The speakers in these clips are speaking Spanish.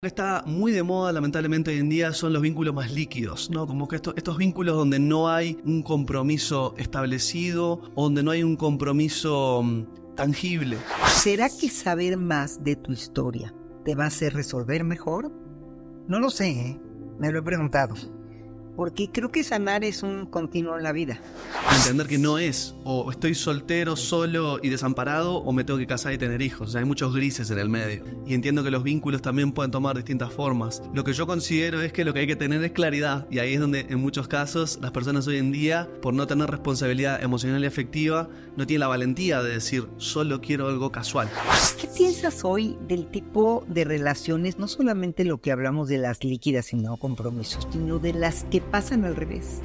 Está muy de moda, lamentablemente, hoy en día son los vínculos más líquidos, ¿no? Como que estos vínculos donde no hay un compromiso establecido, donde no hay un compromiso mm, tangible. ¿Será que saber más de tu historia te va a hacer resolver mejor? No lo sé, ¿eh? me lo he preguntado porque creo que sanar es un continuo en la vida. Entender que no es o estoy soltero, solo y desamparado o me tengo que casar y tener hijos. hay muchos grises en el medio. Y entiendo que los vínculos también pueden tomar distintas formas. Lo que yo considero es que lo que hay que tener es claridad y ahí es donde en muchos casos las personas hoy en día, por no tener responsabilidad emocional y afectiva, no tienen la valentía de decir solo quiero algo casual. ¿Qué piensas hoy del tipo de relaciones, no solamente lo que hablamos de las líquidas, y no compromisos, sino de las que pasan al revés.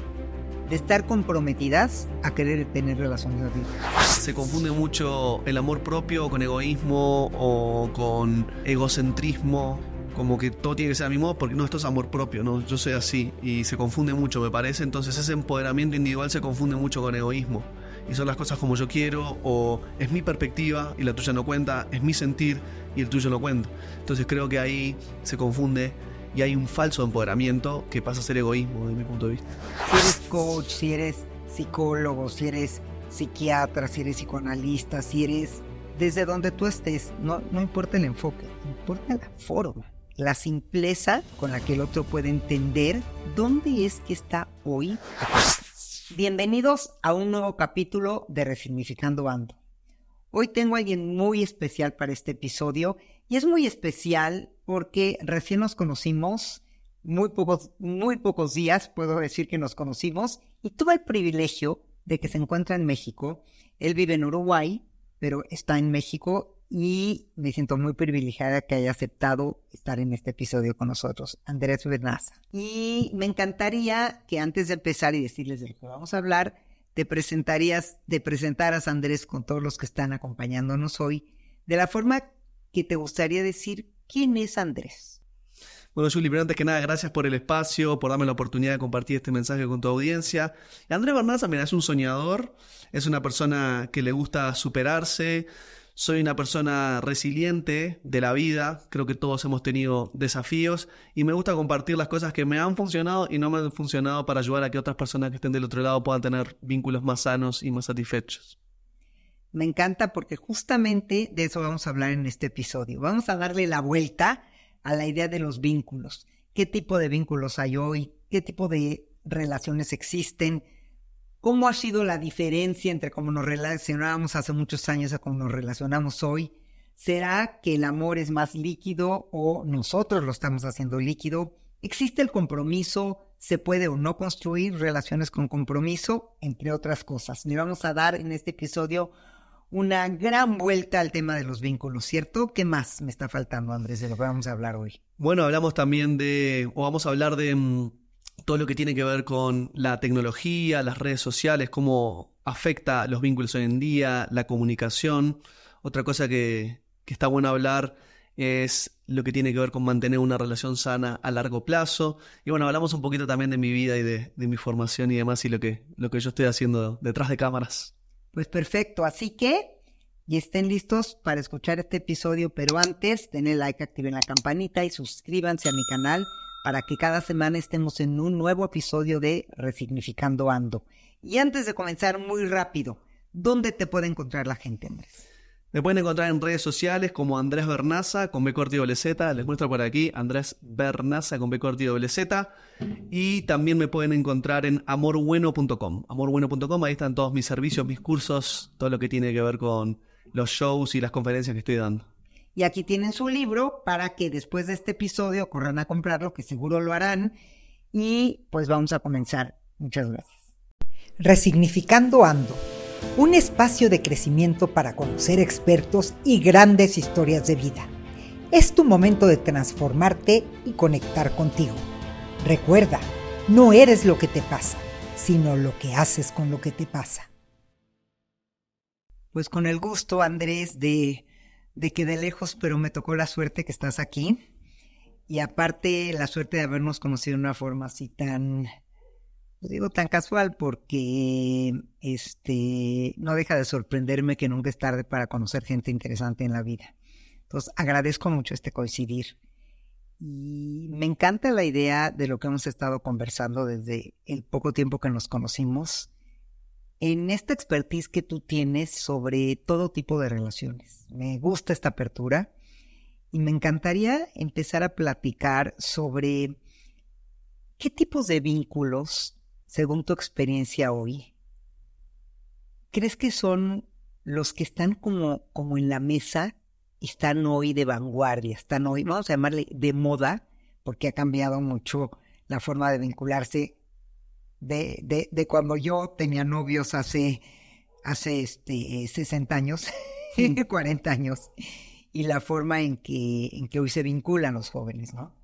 De estar comprometidas a querer tener relaciones vida. Se confunde mucho el amor propio con egoísmo o con egocentrismo como que todo tiene que ser a mi modo porque no, esto es amor propio, no, yo soy así y se confunde mucho, me parece, entonces ese empoderamiento individual se confunde mucho con egoísmo y son las cosas como yo quiero o es mi perspectiva y la tuya no cuenta, es mi sentir y el tuyo no cuenta. Entonces creo que ahí se confunde y hay un falso empoderamiento que pasa a ser egoísmo desde mi punto de vista. Si eres coach, si eres psicólogo, si eres psiquiatra, si eres psicoanalista, si eres desde donde tú estés, no, no importa el enfoque, importa la forma, la simpleza con la que el otro puede entender dónde es que está hoy. Bienvenidos a un nuevo capítulo de Resignificando Ando. Hoy tengo a alguien muy especial para este episodio y es muy especial porque recién nos conocimos, muy pocos, muy pocos días puedo decir que nos conocimos, y tuve el privilegio de que se encuentra en México. Él vive en Uruguay, pero está en México y me siento muy privilegiada que haya aceptado estar en este episodio con nosotros, Andrés Bernaza. Y me encantaría que antes de empezar y decirles de lo que vamos a hablar, te presentarías, presentar a Andrés con todos los que están acompañándonos hoy, de la forma que te gustaría decir ¿Quién es Andrés? Bueno, Juli, pero antes que nada, gracias por el espacio, por darme la oportunidad de compartir este mensaje con tu audiencia. Andrés Barnaza, mira, es un soñador, es una persona que le gusta superarse, soy una persona resiliente de la vida, creo que todos hemos tenido desafíos y me gusta compartir las cosas que me han funcionado y no me han funcionado para ayudar a que otras personas que estén del otro lado puedan tener vínculos más sanos y más satisfechos. Me encanta porque justamente de eso vamos a hablar en este episodio. Vamos a darle la vuelta a la idea de los vínculos. ¿Qué tipo de vínculos hay hoy? ¿Qué tipo de relaciones existen? ¿Cómo ha sido la diferencia entre cómo nos relacionábamos hace muchos años a cómo nos relacionamos hoy? ¿Será que el amor es más líquido o nosotros lo estamos haciendo líquido? ¿Existe el compromiso? ¿Se puede o no construir relaciones con compromiso? Entre otras cosas. Le vamos a dar en este episodio una gran vuelta al tema de los vínculos, ¿cierto? ¿Qué más me está faltando, Andrés, de lo que vamos a hablar hoy? Bueno, hablamos también de, o vamos a hablar de mm, todo lo que tiene que ver con la tecnología, las redes sociales, cómo afecta los vínculos hoy en día, la comunicación. Otra cosa que, está bueno hablar es lo que tiene que ver con mantener una relación sana a largo plazo. Y bueno, hablamos un poquito también de mi vida y de, mi formación y demás y lo que, lo que yo estoy haciendo detrás de cámaras. Pues perfecto, así que y estén listos para escuchar este episodio, pero antes denle like, activen la campanita y suscríbanse a mi canal para que cada semana estemos en un nuevo episodio de Resignificando Ando. Y antes de comenzar, muy rápido, ¿dónde te puede encontrar la gente, Andrés? Me pueden encontrar en redes sociales como Andrés Bernaza con B Z. Les muestro por aquí, Andrés Bernaza con B y Z. Y también me pueden encontrar en amorbueno.com. Amorbueno.com, ahí están todos mis servicios, mis cursos, todo lo que tiene que ver con los shows y las conferencias que estoy dando. Y aquí tienen su libro para que después de este episodio corran a comprarlo, que seguro lo harán. Y pues vamos a comenzar. Muchas gracias. Resignificando Ando un espacio de crecimiento para conocer expertos y grandes historias de vida. Es tu momento de transformarte y conectar contigo. Recuerda, no eres lo que te pasa, sino lo que haces con lo que te pasa. Pues con el gusto, Andrés, de, de que de lejos, pero me tocó la suerte que estás aquí. Y aparte, la suerte de habernos conocido de una forma así tan, lo pues, digo tan casual porque este, no deja de sorprenderme que nunca es tarde para conocer gente interesante en la vida. Entonces, agradezco mucho este coincidir. Y me encanta la idea de lo que hemos estado conversando desde el poco tiempo que nos conocimos, en esta expertise que tú tienes sobre todo tipo de relaciones. Me gusta esta apertura y me encantaría empezar a platicar sobre qué tipos de vínculos según tu experiencia hoy, ¿crees que son los que están como, como en la mesa y están hoy de vanguardia, están hoy, vamos a llamarle de moda, porque ha cambiado mucho la forma de vincularse de, de, de cuando yo tenía novios hace, hace este, 60 años, 40 años, y la forma en que, en que hoy se vinculan los jóvenes, ¿no?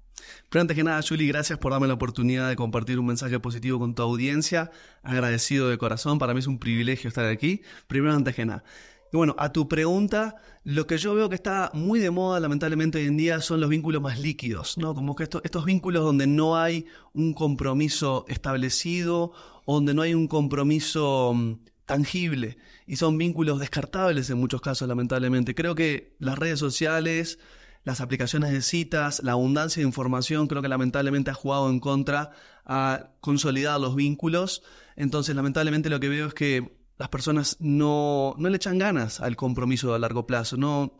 Pero antes que nada, Julie, gracias por darme la oportunidad de compartir un mensaje positivo con tu audiencia. Agradecido de corazón, para mí es un privilegio estar aquí. Primero, antes que nada. Y bueno, a tu pregunta, lo que yo veo que está muy de moda, lamentablemente hoy en día, son los vínculos más líquidos, ¿no? Como que estos vínculos donde no hay un compromiso establecido, donde no hay un compromiso mm, tangible, y son vínculos descartables en muchos casos, lamentablemente. Creo que las redes sociales, las aplicaciones de citas, la abundancia de información, creo que lamentablemente ha jugado en contra a consolidar los vínculos. Entonces, lamentablemente lo que veo es que las personas no, no le echan ganas al compromiso a largo plazo, no,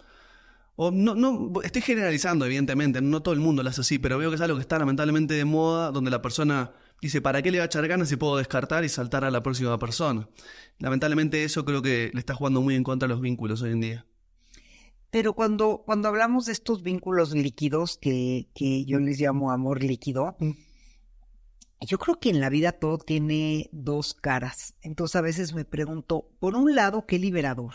o no, no, estoy generalizando, evidentemente, no todo el mundo lo hace así, pero veo que es algo que está lamentablemente de moda, donde la persona dice, ¿para qué le va a echar ganas si puedo descartar y saltar a la próxima persona? Lamentablemente eso creo que le está jugando muy en contra a los vínculos hoy en día. Pero cuando, cuando hablamos de estos vínculos líquidos, que, que yo les llamo amor líquido, yo creo que en la vida todo tiene dos caras. Entonces a veces me pregunto, por un lado, qué liberador.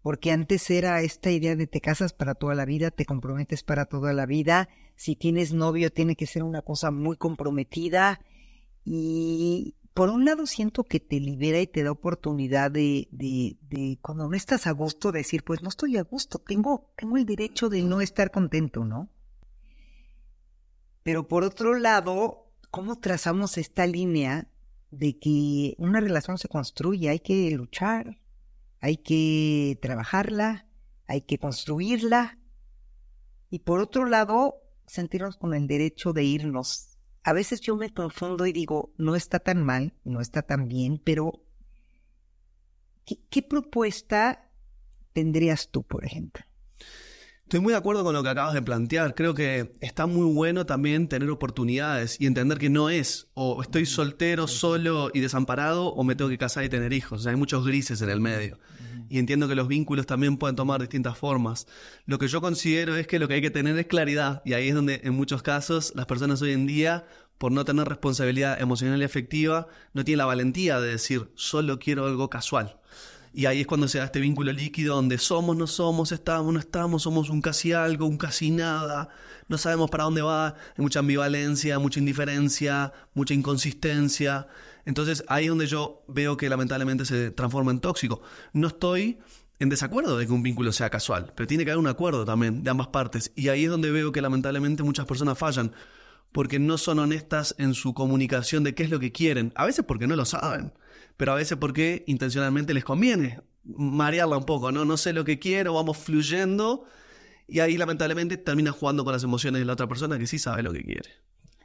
Porque antes era esta idea de te casas para toda la vida, te comprometes para toda la vida. Si tienes novio, tiene que ser una cosa muy comprometida. Y, por un lado siento que te libera y te da oportunidad de, de, cuando no estás a gusto, decir, pues no estoy a gusto, tengo, tengo el derecho de no estar contento, ¿no? Pero por otro lado, ¿cómo trazamos esta línea de que una relación se construye? Hay que luchar, hay que trabajarla, hay que construirla. Y por otro lado, sentirnos con el derecho de irnos a veces yo me confundo y digo, no está tan mal, no está tan bien, pero ¿qué, propuesta tendrías tú, por ejemplo? Estoy muy de acuerdo con lo que acabas de plantear. Creo que está muy bueno también tener oportunidades y entender que no es o estoy soltero, solo y desamparado o me tengo que casar y tener hijos. hay muchos grises en el medio. Y entiendo que los vínculos también pueden tomar distintas formas. Lo que yo considero es que lo que hay que tener es claridad y ahí es donde en muchos casos las personas hoy en día por no tener responsabilidad emocional y afectiva, no tienen la valentía de decir, solo quiero algo casual. Y ahí es cuando se da este vínculo líquido donde somos, no somos, estamos, no estamos, somos un casi algo, un casi nada, no sabemos para dónde va, hay mucha ambivalencia, mucha indiferencia, mucha inconsistencia. Entonces ahí es donde yo veo que lamentablemente se transforma en tóxico. No estoy en desacuerdo de que un vínculo sea casual, pero tiene que haber un acuerdo también de ambas partes. Y ahí es donde veo que lamentablemente muchas personas fallan, porque no son honestas en su comunicación de qué es lo que quieren, a veces porque no lo saben pero a veces porque intencionalmente les conviene marearla un poco, ¿no? No sé lo que quiero, vamos fluyendo y ahí lamentablemente termina jugando con las emociones de la otra persona que sí sabe lo que quiere.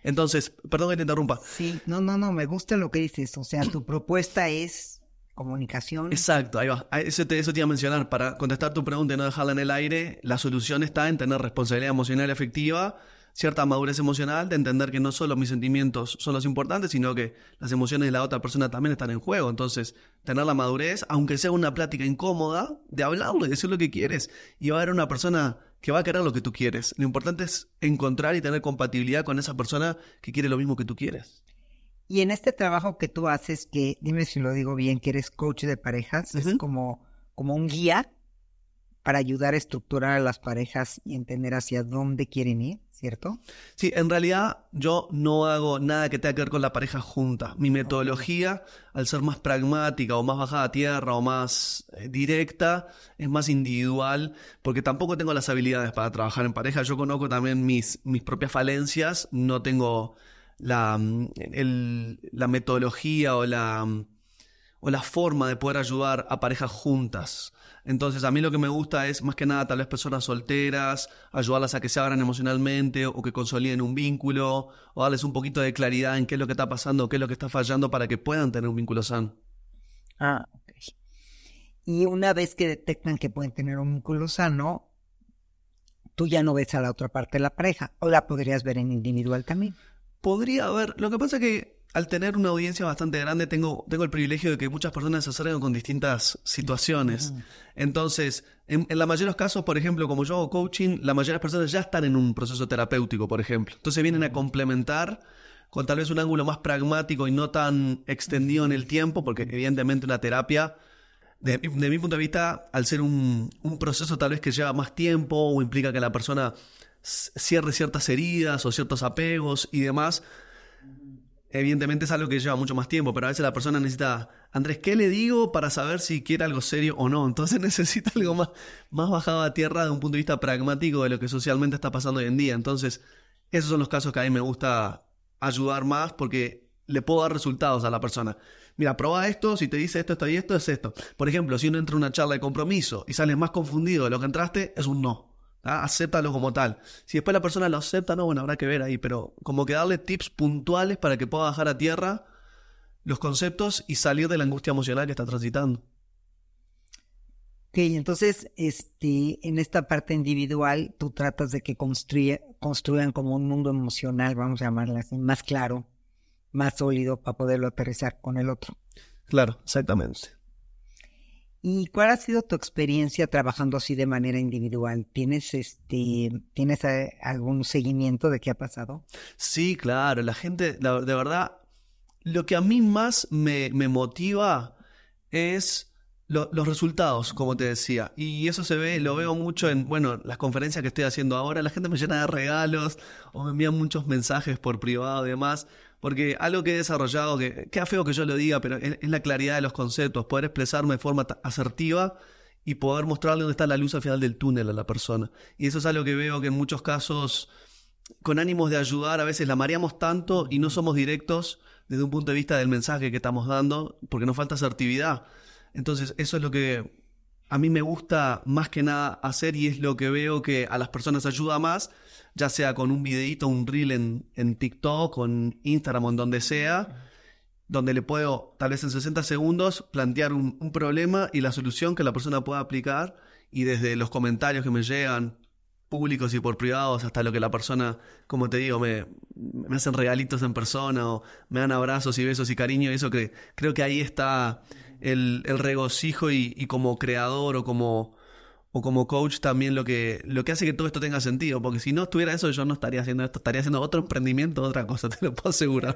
Entonces, perdón que te interrumpa. Sí, no, no, no, me gusta lo que dices, o sea, tu propuesta es comunicación. Exacto, ahí va. Ah, eso te, eso te iba a mencionar, para contestar tu pregunta y no dejarla en el aire, la solución está en tener responsabilidad emocional y afectiva cierta madurez emocional de entender que no solo mis sentimientos son los importantes, sino que las emociones de la otra persona también están en juego. Entonces, tener la madurez, aunque sea una plática incómoda, de hablarlo y decir lo que quieres. Y va a haber una persona que va a querer lo que tú quieres. Lo importante es encontrar y tener compatibilidad con esa persona que quiere lo mismo que tú quieres. Y en este trabajo que tú haces, que dime si lo digo bien, que eres coach de parejas, es como, como un guía para ayudar a estructurar a las parejas y entender hacia dónde quieren ir. ¿cierto? Sí, en realidad yo no hago nada que tenga que ver con la pareja junta. Mi metodología, al ser más pragmática o más bajada a tierra o más eh, directa, es más individual, porque tampoco tengo las habilidades para trabajar en pareja. Yo conozco también mis, mis propias falencias, no tengo la, mm, la metodología o la mm, o la forma de poder ayudar a parejas juntas. Entonces, a mí lo que me gusta es más que nada tal vez personas solteras, ayudarlas a que se abran emocionalmente o que consoliden un vínculo, o darles un poquito de claridad en qué es lo que está pasando, qué es lo que está fallando para que puedan tener un vínculo sano. Ah, ok. Y una vez que detectan que pueden tener un vínculo sano, tú ya no ves a la otra parte de la pareja, o la podrías ver en individual también. Podría haber, lo que pasa es que al tener una audiencia bastante grande, tengo, tengo el privilegio de que muchas personas se acercan con distintas situaciones. Entonces, en, la mayoría de los casos, por ejemplo, como yo hago coaching, la mayoría de las personas ya están en un proceso terapéutico, por ejemplo. Entonces vienen a complementar con tal vez un ángulo más pragmático y no tan extendido en el tiempo, porque evidentemente una terapia, de, de mi punto de vista, al ser un, un proceso tal vez que lleva más tiempo o implica que la persona cierre ciertas heridas o ciertos apegos y demás, Evidentemente es algo que lleva mucho más tiempo, pero a veces la persona necesita, Andrés, ¿qué le digo para saber si quiere algo serio o no? Entonces necesita algo más, más bajado a tierra de un punto de vista pragmático de lo que socialmente está pasando hoy en día. Entonces, esos son los casos que a mí me gusta ayudar más porque le puedo dar resultados a la persona. Mira, prueba esto, si te dice esto, esto y esto, es esto. Por ejemplo, si uno entra en una charla de compromiso y sales más confundido de lo que entraste, es un no. Ah, acéptalo como tal. Si después la persona lo acepta, no, bueno, habrá que ver ahí, pero como que darle tips puntuales para que pueda bajar a tierra los conceptos y salir de la angustia emocional que está transitando. Ok, entonces, este, en esta parte individual, tú tratas de que construyan como un mundo emocional, vamos a llamarlo así, más claro, más sólido para poderlo aterrizar con el otro. Claro, exactamente. ¿Y cuál ha sido tu experiencia trabajando así de manera individual? ¿Tienes este tienes eh, algún seguimiento de qué ha pasado? Sí, claro, la gente de verdad lo que a mí más me, me motiva es los resultados, como te decía. Y eso se ve, lo veo mucho en, bueno, las conferencias que estoy haciendo ahora, la gente me llena de regalos o me envían muchos mensajes por privado y demás. Porque algo que he desarrollado, que queda feo que yo lo diga, pero es, la claridad de los conceptos, poder expresarme de forma asertiva y poder mostrarle dónde está la luz al final del túnel a la persona. Y eso es algo que veo que en muchos casos, con ánimos de ayudar, a veces la mareamos tanto y no somos directos desde un punto de vista del mensaje que estamos dando, porque nos falta asertividad. Entonces, eso es lo que a mí me gusta más que nada hacer y es lo que veo que a las personas ayuda más, ya sea con un videito, un reel en, en TikTok, con Instagram o en donde sea, donde le puedo, tal vez en 60 segundos, plantear un, problema y la solución que la persona pueda aplicar y desde los comentarios que me llegan públicos y por privados, hasta lo que la persona, como te digo, me, me hacen regalitos en persona o me dan abrazos y besos y cariño, y eso que creo que ahí está el, regocijo y, y, como creador o como, o como coach también lo que, lo que hace que todo esto tenga sentido, porque si no estuviera eso yo no estaría haciendo esto, estaría haciendo otro emprendimiento, otra cosa, te lo puedo asegurar.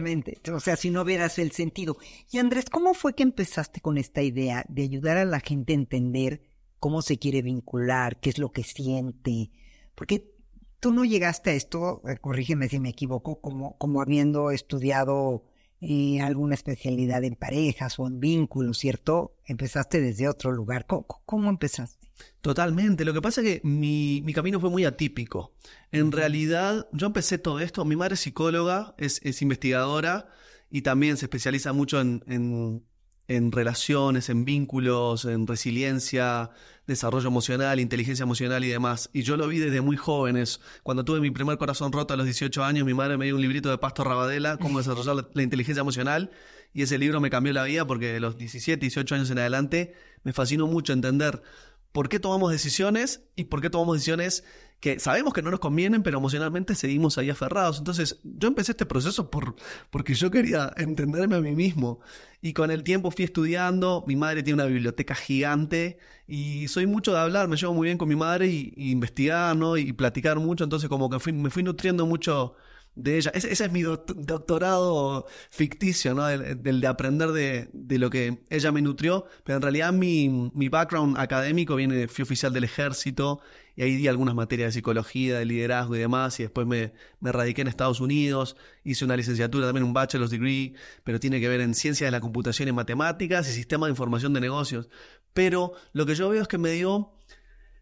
O sea, si no vieras el sentido. Y Andrés, ¿cómo fue que empezaste con esta idea de ayudar a la gente a entender cómo se quiere vincular, qué es lo que siente? Porque tú no llegaste a esto, eh, corrígeme si me equivoco, como, como habiendo estudiado y alguna especialidad en parejas o en vínculos, ¿cierto? Empezaste desde otro lugar. ¿Cómo, empezaste? Totalmente. Lo que pasa es que mi, camino fue muy atípico. En realidad, yo empecé todo esto. Mi madre es psicóloga, es, investigadora y también se especializa mucho en en relaciones, en vínculos, en resiliencia, desarrollo emocional, inteligencia emocional y demás. Y yo lo vi desde muy jóvenes. Cuando tuve mi primer corazón roto a los 18 años, mi madre me dio un librito de Pastor Rabadela, cómo desarrollar la, inteligencia emocional. Y ese libro me cambió la vida porque de los 17, 18 años en adelante me fascinó mucho entender por qué tomamos decisiones y por qué tomamos decisiones que sabemos que no nos convienen, pero emocionalmente seguimos ahí aferrados. Entonces, yo empecé este proceso por, porque yo quería entenderme a mí mismo. Y con el tiempo fui estudiando, mi madre tiene una biblioteca gigante y soy mucho de hablar, me llevo muy bien con mi madre y, investigar, ¿no? Y platicar mucho, entonces como que me fui nutriendo mucho de ella. Ese, es mi doctorado ficticio, ¿no? Del, de aprender de, lo que ella me nutrió, pero en realidad mi, background académico viene, de, fui oficial del ejército y ahí di algunas materias de psicología, de liderazgo y demás, y después me, me radiqué en Estados Unidos, hice una licenciatura, también un bachelor's degree, pero tiene que ver en ciencias de la computación y matemáticas y sistema de información de negocios. Pero lo que yo veo es que me dio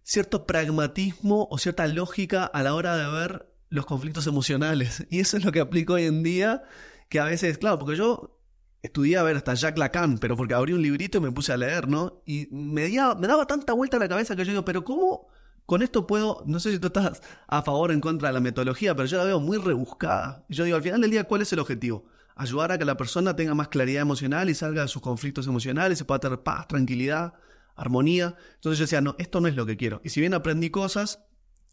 cierto pragmatismo o cierta lógica a la hora de ver los conflictos emocionales. Y eso es lo que aplico hoy en día, que a veces, claro, porque yo estudié a ver hasta Jacques Lacan, pero porque abrí un librito y me puse a leer, ¿no? Y me, daba, me daba tanta vuelta a la cabeza que yo digo, pero ¿cómo con esto puedo, no sé si tú estás a favor o en contra de la metodología, pero yo la veo muy rebuscada. Y yo digo, al final del día, ¿cuál es el objetivo? Ayudar a que la persona tenga más claridad emocional y salga de sus conflictos emocionales, se pueda tener paz, tranquilidad, armonía. Entonces yo decía, no, esto no es lo que quiero. Y si bien aprendí cosas,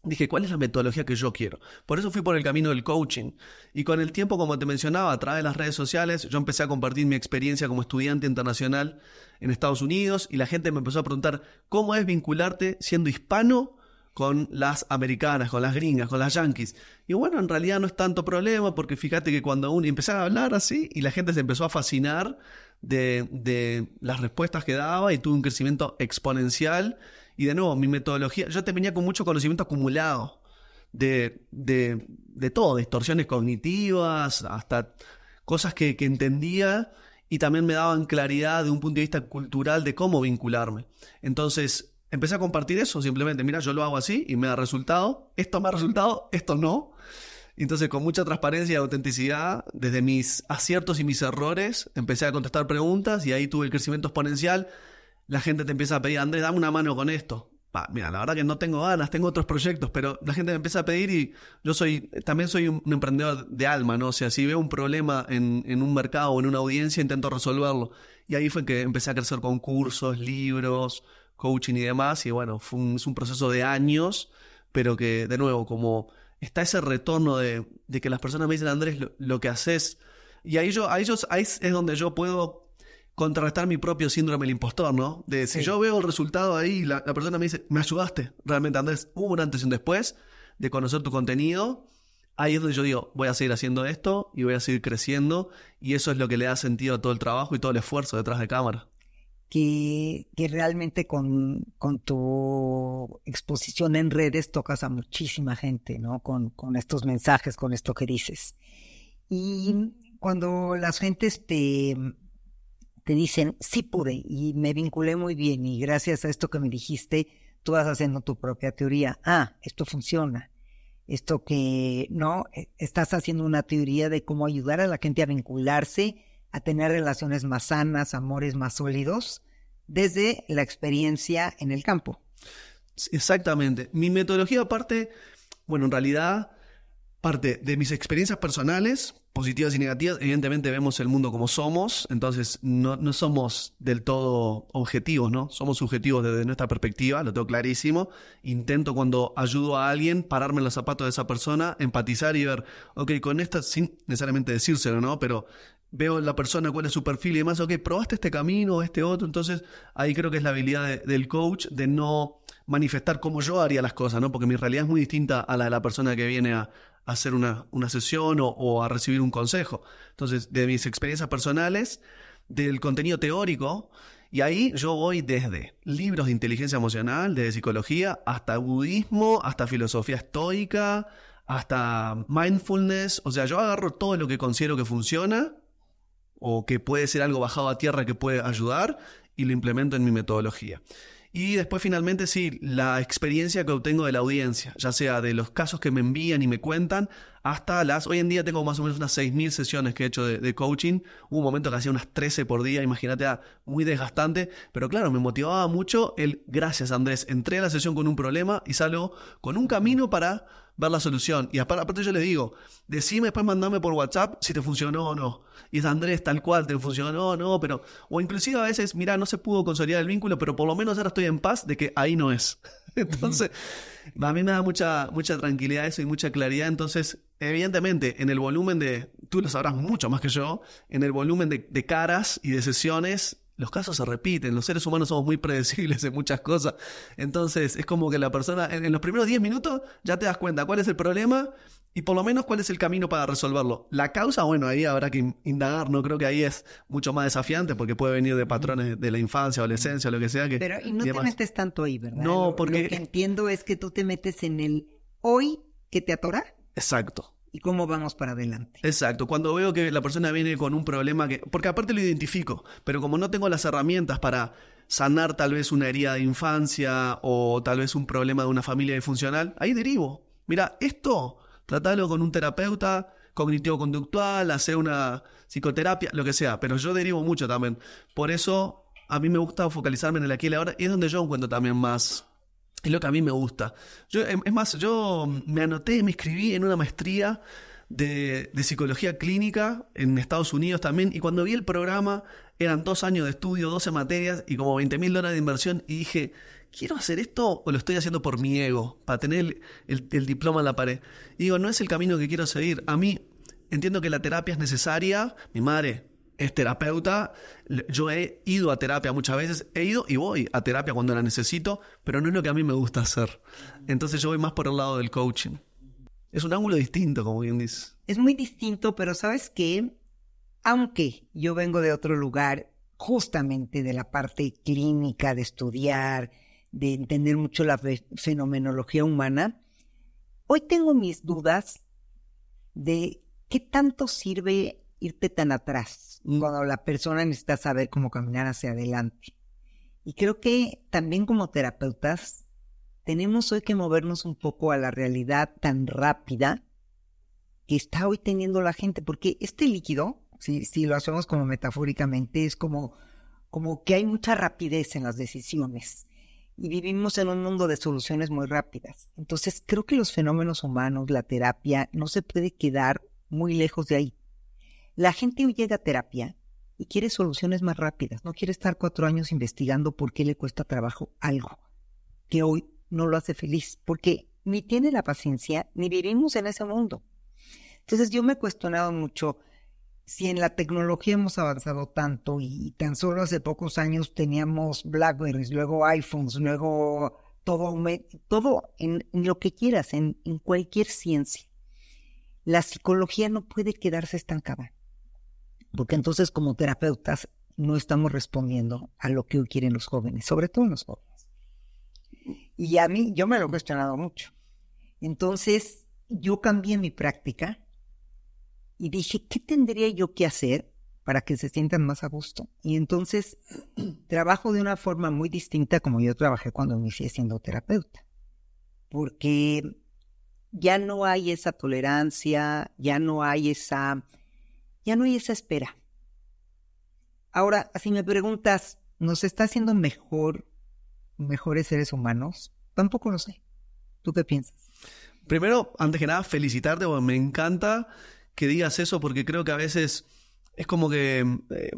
dije, ¿cuál es la metodología que yo quiero? Por eso fui por el camino del coaching. Y con el tiempo, como te mencionaba, a través de las redes sociales, yo empecé a compartir mi experiencia como estudiante internacional en Estados Unidos y la gente me empezó a preguntar, ¿cómo es vincularte siendo hispano? con las americanas, con las gringas, con las yankees. Y bueno, en realidad no es tanto problema porque fíjate que cuando uno empecé a hablar así y la gente se empezó a fascinar de, de las respuestas que daba y tuve un crecimiento exponencial y de nuevo, mi metodología, yo te venía con mucho conocimiento acumulado de, de, de todo, distorsiones cognitivas, hasta cosas que, que entendía y también me daban claridad de un punto de vista cultural de cómo vincularme. Entonces, empecé a compartir eso, simplemente, mira, yo lo hago así y me da resultado, esto me ha resultado, esto no. Entonces, con mucha transparencia y autenticidad, desde mis aciertos y mis errores, empecé a contestar preguntas y ahí tuve el crecimiento exponencial la gente te empieza a pedir, Andrés, dame una mano con esto. mira, la verdad que no tengo ganas, tengo otros proyectos, pero la gente me empieza a pedir y yo soy, también soy un emprendedor de alma, ¿no? O sea, si veo un problema en, un mercado o en una audiencia, intento resolverlo. Y ahí fue que empecé a crecer con cursos, libros, coaching y demás. Y bueno, fue un, es un proceso de años, pero que de nuevo, como está ese retorno de, que las personas me dicen, Andrés, lo, que haces. Y ahí, yo, a ellos ahí es donde yo puedo contrarrestar mi propio síndrome del impostor, ¿no? De si yo veo el resultado ahí y la, persona me dice, me ayudaste, realmente Andrés, hubo un antes y un después de conocer tu contenido, ahí es donde yo digo, voy a seguir haciendo esto y voy a seguir creciendo y eso es lo que le da sentido a todo el trabajo y todo el esfuerzo detrás de cámara. Que, realmente con, con tu exposición en redes tocas a muchísima gente, ¿no? Con, con estos mensajes, con esto que dices. Y cuando las gente te, te dicen, sí pude y me vinculé muy bien y gracias a esto que me dijiste, tú vas haciendo tu propia teoría. Ah, esto funciona. Esto que, ¿no? E, estás haciendo una teoría de cómo ayudar a la gente a vincularse, a tener relaciones más sanas, amores más sólidos, desde la experiencia en el campo. Exactamente. Mi metodología aparte, bueno, en realidad parte de mis experiencias personales, positivas y negativas. Evidentemente vemos el mundo como somos, entonces no, somos del todo objetivos, ¿no? Somos subjetivos desde nuestra perspectiva, lo tengo clarísimo. Intento cuando ayudo a alguien pararme en los zapatos de esa persona, empatizar y ver, ok, con esta, sin necesariamente decírselo, ¿no? Pero veo la persona, cuál es su perfil y demás, ok, probaste este camino, este otro, entonces ahí creo que es la habilidad del coach de no manifestar cómo yo haría las cosas, ¿no? Porque mi realidad es muy distinta a la de la persona que viene a, hacer una, sesión o, o, a recibir un consejo. Entonces, de mis experiencias personales, del contenido teórico, y ahí yo voy desde libros de inteligencia emocional, de psicología, hasta budismo, hasta filosofía estoica, hasta mindfulness. O sea, yo agarro todo lo que considero que funciona o que puede ser algo bajado a tierra que puede ayudar y lo implemento en mi metodología. Y después finalmente sí, la experiencia que obtengo de la audiencia, ya sea de los casos que me envían y me cuentan, hasta las... Hoy en día tengo más o menos unas 6.000 sesiones que he hecho de, coaching. Hubo un momento que hacía unas 13 por día, imagínate, ah, muy desgastante, pero claro, me motivaba mucho el gracias Andrés, entré a la sesión con un problema y salgo con un camino para ver la solución. Y aparte yo le digo, decime después mandame por WhatsApp si te funcionó o no. Y es Andrés tal cual, te funcionó o no, pero... O inclusive a veces, mira, no se pudo consolidar el vínculo, pero por lo menos ahora estoy en paz de que ahí no es. Entonces, a mí me da mucha, mucha tranquilidad eso y mucha claridad. Entonces, evidentemente, en el volumen de, tú lo sabrás mucho más que yo, en el volumen de, de caras y de sesiones los casos se repiten, los seres humanos somos muy predecibles en muchas cosas. Entonces, es como que la persona, en, los primeros 10 minutos, ya te das cuenta cuál es el problema y por lo menos cuál es el camino para resolverlo. La causa, bueno, ahí habrá que indagar, no creo que ahí es mucho más desafiante porque puede venir de patrones de la infancia, adolescencia, lo que sea. Que, Pero y no te metes tanto ahí, ¿verdad? No, porque... Lo que entiendo es que tú te metes en el hoy que te atora. Exacto y cómo vamos para adelante. Exacto, cuando veo que la persona viene con un problema que, porque aparte lo identifico, pero como no tengo las herramientas para sanar tal vez una herida de infancia o tal vez un problema de una familia disfuncional, ahí derivo. Mira, esto, tratalo con un terapeuta cognitivo-conductual, hacer una psicoterapia, lo que sea, pero yo derivo mucho también. Por eso a mí me gusta focalizarme en el aquí y ahora y es donde yo encuentro también más es lo que a mí me gusta. Yo, em, es más, yo mm, me anoté, me inscribí en una maestría de, psicología clínica en Estados Unidos también. Y cuando vi el programa, eran dos años de estudio, 12 materias y como 20 mil dólares de inversión. Y dije, ¿quiero hacer esto o lo estoy haciendo por mi ego? Para tener el, el, diploma en la pared. Y digo, no es el camino que quiero seguir. A mí entiendo que la terapia es necesaria. Mi madre es terapeuta, yo he ido a terapia muchas veces, he ido y voy a terapia cuando la necesito, pero no es lo que a mí me gusta hacer. Entonces yo voy más por el lado del coaching. Es un ángulo distinto, como bien dices. Es muy distinto, pero sabes qué? aunque yo vengo de otro lugar, justamente de la parte clínica, de estudiar, de entender mucho la fenomenología humana, hoy tengo mis dudas de qué tanto sirve irte tan atrás, mm. cuando la persona necesita saber cómo caminar hacia adelante. Y creo que también como terapeutas tenemos hoy que movernos un poco a la realidad tan rápida que está hoy teniendo la gente, porque este líquido, si, si lo hacemos como metafóricamente, es como, como que hay mucha rapidez en las decisiones y vivimos en un mundo de soluciones muy rápidas. Entonces creo que los fenómenos humanos, la terapia, no se puede quedar muy lejos de ahí. La gente llega a terapia y quiere soluciones más rápidas, no quiere estar cuatro años investigando por qué le cuesta trabajo algo que hoy no lo hace feliz, porque ni tiene la paciencia, ni vivimos en ese mundo. Entonces yo me he cuestionado mucho si en la tecnología hemos avanzado tanto y, tan solo hace pocos años teníamos Blackberries, luego iPhones, luego todo, todo en, lo que quieras, en cualquier ciencia. La psicología no puede quedarse estancada porque entonces como terapeutas no estamos respondiendo a lo que quieren los jóvenes, sobre todo los jóvenes. Y a mí, yo me lo he cuestionado mucho. Entonces, yo cambié mi práctica y dije, ¿qué tendría yo que hacer para que se sientan más a gusto? Y entonces, trabajo de una forma muy distinta como yo trabajé cuando inicié siendo terapeuta, porque ya no hay esa tolerancia, ya no hay esa ya no hay esa espera. Ahora, si me preguntas, ¿nos está haciendo mejor, mejores seres humanos? Tampoco lo sé. ¿Tú qué piensas? Primero, antes que nada, felicitarte. Me encanta que digas eso porque creo que a veces es como que eh,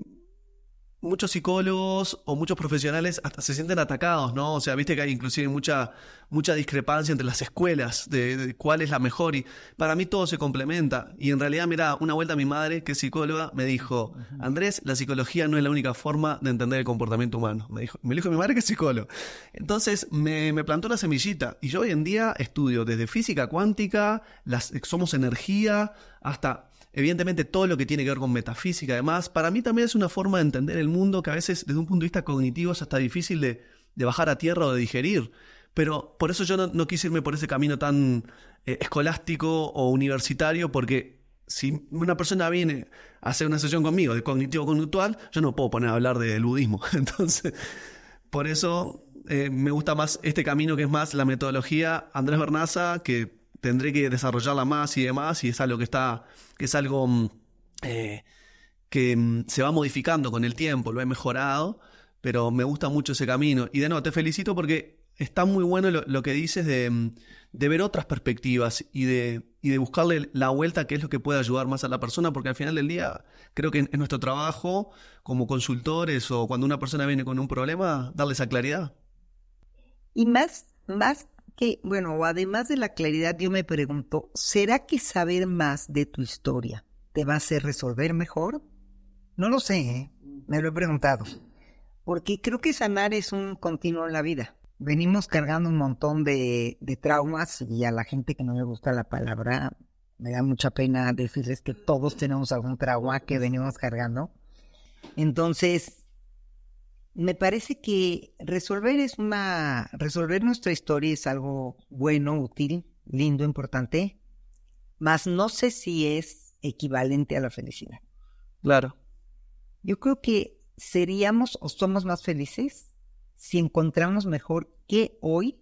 muchos psicólogos o muchos profesionales hasta se sienten atacados, ¿no? O sea, viste que hay inclusive mucha, mucha discrepancia entre las escuelas de, cuál es la mejor y para mí todo se complementa. Y en realidad, mira, una vuelta mi madre, que es psicóloga, me dijo, Andrés, la psicología no es la única forma de entender el comportamiento humano. Me dijo, me dijo mi madre que es psicólogo. Entonces me, plantó la semillita y yo hoy en día estudio desde física cuántica, las, somos energía, hasta Evidentemente todo lo que tiene que ver con metafísica, además, para mí también es una forma de entender el mundo que a veces desde un punto de vista cognitivo es hasta difícil de, bajar a tierra o de digerir. Pero por eso yo no, quise irme por ese camino tan eh, escolástico o universitario, porque si una persona viene a hacer una sesión conmigo de cognitivo-conductual, yo no puedo poner a hablar del budismo. Entonces, por eso eh, me gusta más este camino que es más la metodología Andrés Bernaza, que tendré que desarrollarla más y demás, y es algo que está, que es algo mm, eh, que mm, se va modificando con el tiempo, lo he mejorado, pero me gusta mucho ese camino. Y de nuevo, te felicito porque está muy bueno lo, que dices mm, de, ver otras perspectivas y de, y de buscarle la vuelta que es lo que puede ayudar más a la persona, porque al final del día creo que es nuestro trabajo como consultores o cuando una persona viene con un problema, darle esa claridad. Y más, más que, bueno, además de la claridad, yo me pregunto, ¿será que saber más de tu historia te va a hacer resolver mejor? No lo sé, ¿eh? me lo he preguntado, porque creo que sanar es un continuo en la vida. Venimos cargando un montón de, de traumas y a la gente que no le gusta la palabra, me da mucha pena decirles que todos tenemos algún trauma que venimos cargando. Entonces, me parece que resolver es una resolver nuestra historia es algo bueno, útil, lindo, importante, mas no sé si es equivalente a la felicidad. Claro. Yo creo que seríamos o somos más felices si encontramos mejor qué hoy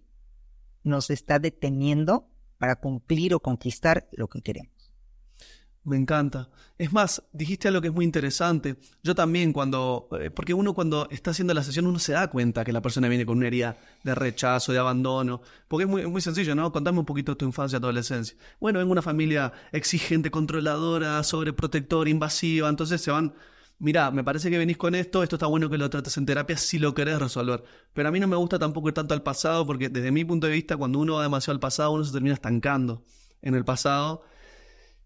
nos está deteniendo para cumplir o conquistar lo que queremos. Me encanta. Es más, dijiste algo que es muy interesante. Yo también cuando, eh, porque uno cuando está haciendo la sesión, uno se da cuenta que la persona viene con una herida de rechazo, de abandono, porque es muy, muy sencillo, ¿no? Contame un poquito de tu infancia, tu adolescencia. Bueno, vengo una familia exigente, controladora, sobreprotectora, invasiva, entonces se van, mira, me parece que venís con esto, esto está bueno que lo trates en terapia si lo querés resolver. Pero a mí no me gusta tampoco ir tanto al pasado, porque desde mi punto de vista, cuando uno va demasiado al pasado, uno se termina estancando en el pasado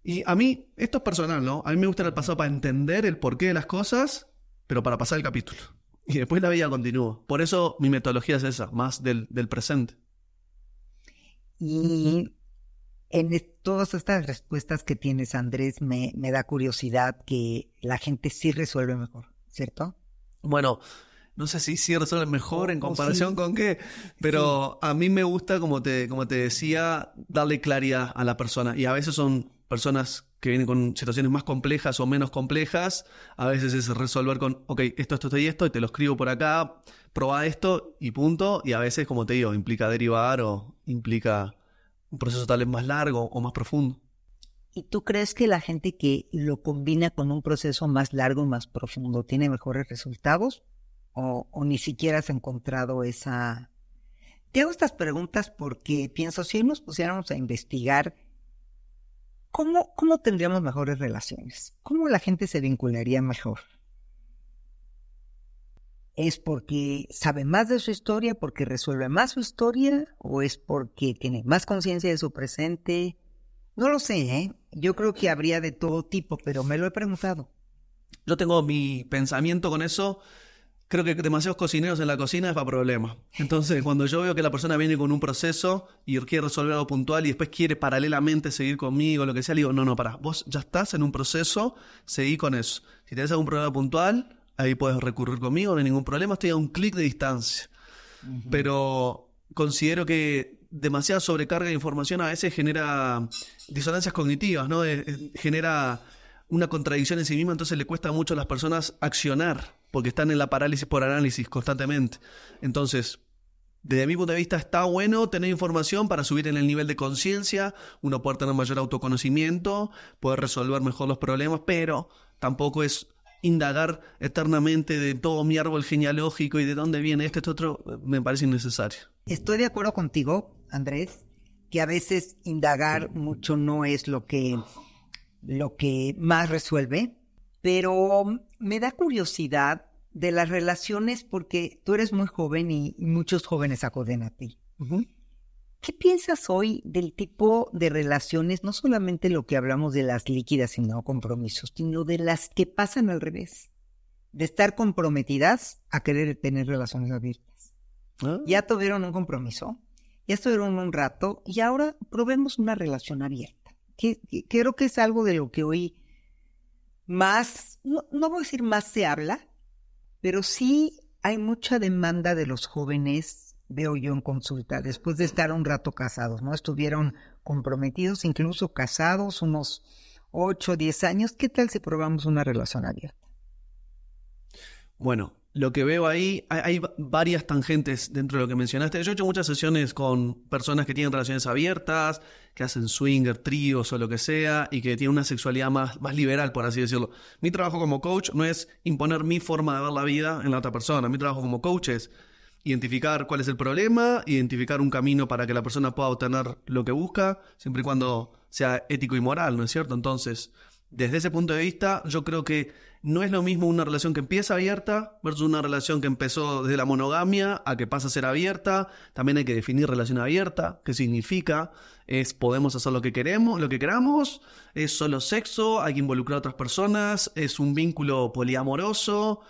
y a mí, esto es personal, ¿no? A mí me gusta el pasado para entender el porqué de las cosas, pero para pasar el capítulo. Y después la vida continúa. Por eso mi metodología es esa, más del, del presente. Y en todas estas respuestas que tienes, Andrés, me, me da curiosidad que la gente sí resuelve mejor, ¿cierto? Bueno, no sé si sí resuelve mejor oh, en oh, comparación con qué, pero a mí me gusta, como te, como te decía, darle claridad a la persona. Y a veces son personas que vienen con situaciones más complejas o menos complejas, a veces es resolver con, ok, esto, esto, esto y esto, y te lo escribo por acá, proba esto y punto, y a veces, como te digo, implica derivar o implica un proceso tal vez más largo o más profundo. ¿Y tú crees que la gente que lo combina con un proceso más largo, y más profundo, tiene mejores resultados? ¿O, o ni siquiera has encontrado esa... Te hago estas preguntas porque pienso, si nos pusiéramos a investigar ¿cómo, tendríamos mejores relaciones? ¿Cómo la gente se vincularía mejor? ¿Es porque sabe más de su historia, porque resuelve más su historia, o es porque tiene más conciencia de su presente? No lo sé, ¿eh? Yo creo que habría de todo tipo, pero me lo he preguntado. Yo tengo mi pensamiento con eso creo que demasiados cocineros en la cocina es para problemas. Entonces, cuando yo veo que la persona viene con un proceso y quiere resolver algo puntual y después quiere paralelamente seguir conmigo, lo que sea, le digo, no, no, para, vos ya estás en un proceso, seguí con eso. Si tenés algún problema puntual, ahí puedes recurrir conmigo, no hay ningún problema, estoy a un clic de distancia. Pero considero que demasiada sobrecarga de información a veces genera disonancias cognitivas, ¿no? Eh, eh, genera una contradicción en sí misma, entonces le cuesta mucho a las personas accionar porque están en la parálisis por análisis constantemente. Entonces, desde mi punto de vista está bueno tener información para subir en el nivel de conciencia, uno puede tener mayor autoconocimiento, poder resolver mejor los problemas, pero tampoco es indagar eternamente de todo mi árbol genealógico y de dónde viene este esto, otro, me parece innecesario. Estoy de acuerdo contigo, Andrés, que a veces indagar mucho no es lo que, lo que más resuelve pero mm, me da curiosidad de las relaciones porque tú eres muy joven y, muchos jóvenes acuden a ti. ¿Qué piensas hoy del tipo de relaciones, no solamente lo que hablamos de las líquidas y no compromisos, sino de las que pasan al revés? De estar comprometidas a querer tener relaciones abiertas. Ah. Ya tuvieron un compromiso, ya estuvieron un rato y ahora probemos una relación abierta. que creo que es algo de lo que hoy más, no, no voy a decir más se habla, pero sí hay mucha demanda de los jóvenes, veo yo en consulta, después de estar un rato casados, ¿no? Estuvieron comprometidos, incluso casados, unos 8, 10 años. ¿Qué tal si probamos una relación abierta? Bueno, lo que veo ahí, hay, varias tangentes dentro de lo que mencionaste. Yo he hecho muchas sesiones con personas que tienen relaciones abiertas, que hacen swinger, tríos o lo que sea, y que tienen una sexualidad más, más liberal, por así decirlo. Mi trabajo como coach no es imponer mi forma de ver la vida en la otra persona. Mi trabajo como coach es identificar cuál es el problema, identificar un camino para que la persona pueda obtener lo que busca, siempre y cuando sea ético y moral, ¿no es cierto? Entonces, desde ese punto de vista, yo creo que no es lo mismo una relación que empieza abierta versus una relación que empezó desde la monogamia a que pasa a ser abierta. También hay que definir relación abierta, qué significa, es podemos hacer lo que queremos, lo que queramos, es solo sexo, hay que involucrar a otras personas, es un vínculo poliamoroso.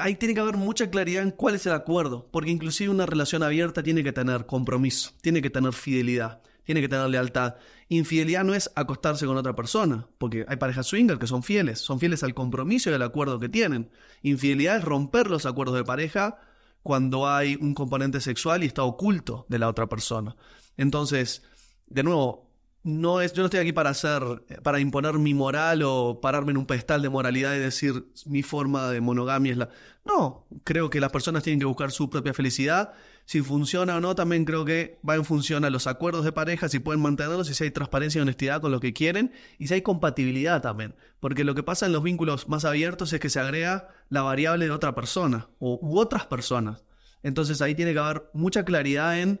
Ahí tiene que haber mucha claridad en cuál es el acuerdo, porque inclusive una relación abierta tiene que tener compromiso, tiene que tener fidelidad, tiene que tener lealtad. Infidelidad no es acostarse con otra persona, porque hay parejas swinger que son fieles, son fieles al compromiso y al acuerdo que tienen. Infidelidad es romper los acuerdos de pareja cuando hay un componente sexual y está oculto de la otra persona. Entonces, de nuevo, no es, yo no estoy aquí para hacer, eh, para imponer mi moral o pararme en un pedestal de moralidad y decir mi forma de monogamia es la. No, creo que las personas tienen que buscar su propia felicidad. Si funciona o no, también creo que va en función a los acuerdos de pareja, si pueden mantenerlos, y si hay transparencia y honestidad con lo que quieren, y si hay compatibilidad también. Porque lo que pasa en los vínculos más abiertos es que se agrega la variable de otra persona o, u otras personas. Entonces ahí tiene que haber mucha claridad en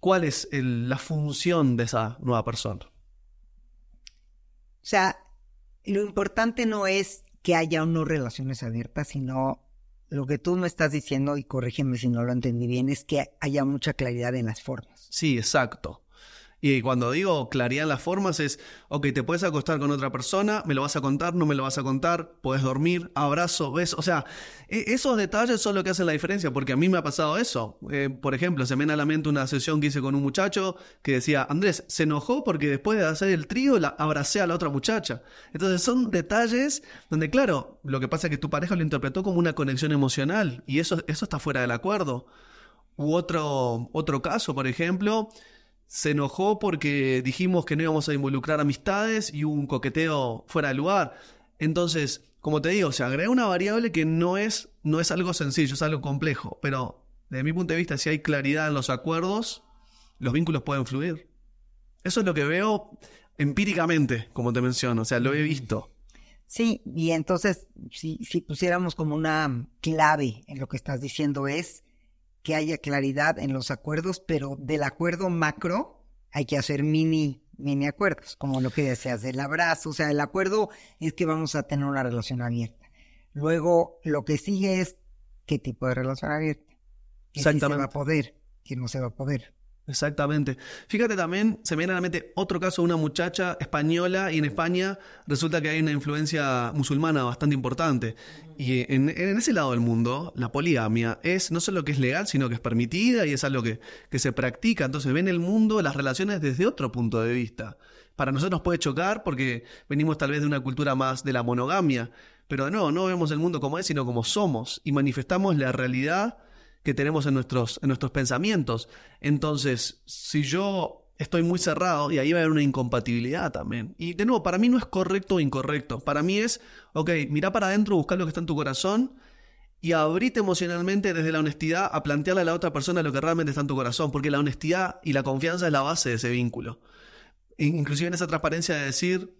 cuál es la función de esa nueva persona. O sea, lo importante no es que haya o no relaciones abiertas, sino lo que tú me estás diciendo, y corrígeme si no lo entendí bien, es que haya mucha claridad en las formas. Sí, exacto. Y cuando digo claridad en las formas es, ok, te puedes acostar con otra persona, me lo vas a contar, no me lo vas a contar, puedes dormir, abrazo, beso. O sea, e-, esos detalles son lo que hacen la diferencia, porque a mí me ha pasado eso. Eh, por ejemplo, se me viene a la mente una sesión que hice con un muchacho que decía, Andrés, se enojó porque después de hacer el trío la abracé a la otra muchacha. Entonces son detalles donde, claro, lo que pasa es que tu pareja lo interpretó como una conexión emocional y eso, eso está fuera del acuerdo. U otro, otro caso, por ejemplo, se enojó porque dijimos que no íbamos a involucrar amistades y un coqueteo fuera de lugar. Entonces, como te digo, se agrega una variable que no es, no es algo sencillo, es algo complejo, pero desde mi punto de vista, si hay claridad en los acuerdos, los vínculos pueden fluir. Eso es lo que veo empíricamente, como te menciono, o sea, lo he visto. Sí, y entonces, si, si pusiéramos como una clave en lo que estás diciendo es, que haya claridad en los acuerdos, pero del acuerdo macro hay que hacer mini, mini acuerdos, como lo que deseas, del abrazo, o sea, el acuerdo es que vamos a tener una relación abierta. Luego, lo que sigue es qué tipo de relación abierta. quién se va a poder? quién no se va a poder? Exactamente. Fíjate también, se me viene a la mente otro caso de una muchacha española y en España resulta que hay una influencia musulmana bastante importante. Y en, ese lado del mundo, la poligamia es no solo que es legal, sino que es permitida y es algo que, que se practica. Entonces ven el mundo, las relaciones desde otro punto de vista. Para nosotros nos puede chocar porque venimos tal vez de una cultura más de la monogamia, pero no, no vemos el mundo como es, sino como somos y manifestamos la realidad que tenemos en nuestros, en nuestros pensamientos. Entonces, si yo estoy muy cerrado, y ahí va a haber una incompatibilidad también. Y de nuevo, para mí no es correcto o incorrecto. Para mí es, ok, mira para adentro, busca lo que está en tu corazón y abrite emocionalmente desde la honestidad a plantearle a la otra persona lo que realmente está en tu corazón, porque la honestidad y la confianza es la base de ese vínculo. E inclusive en esa transparencia de decir,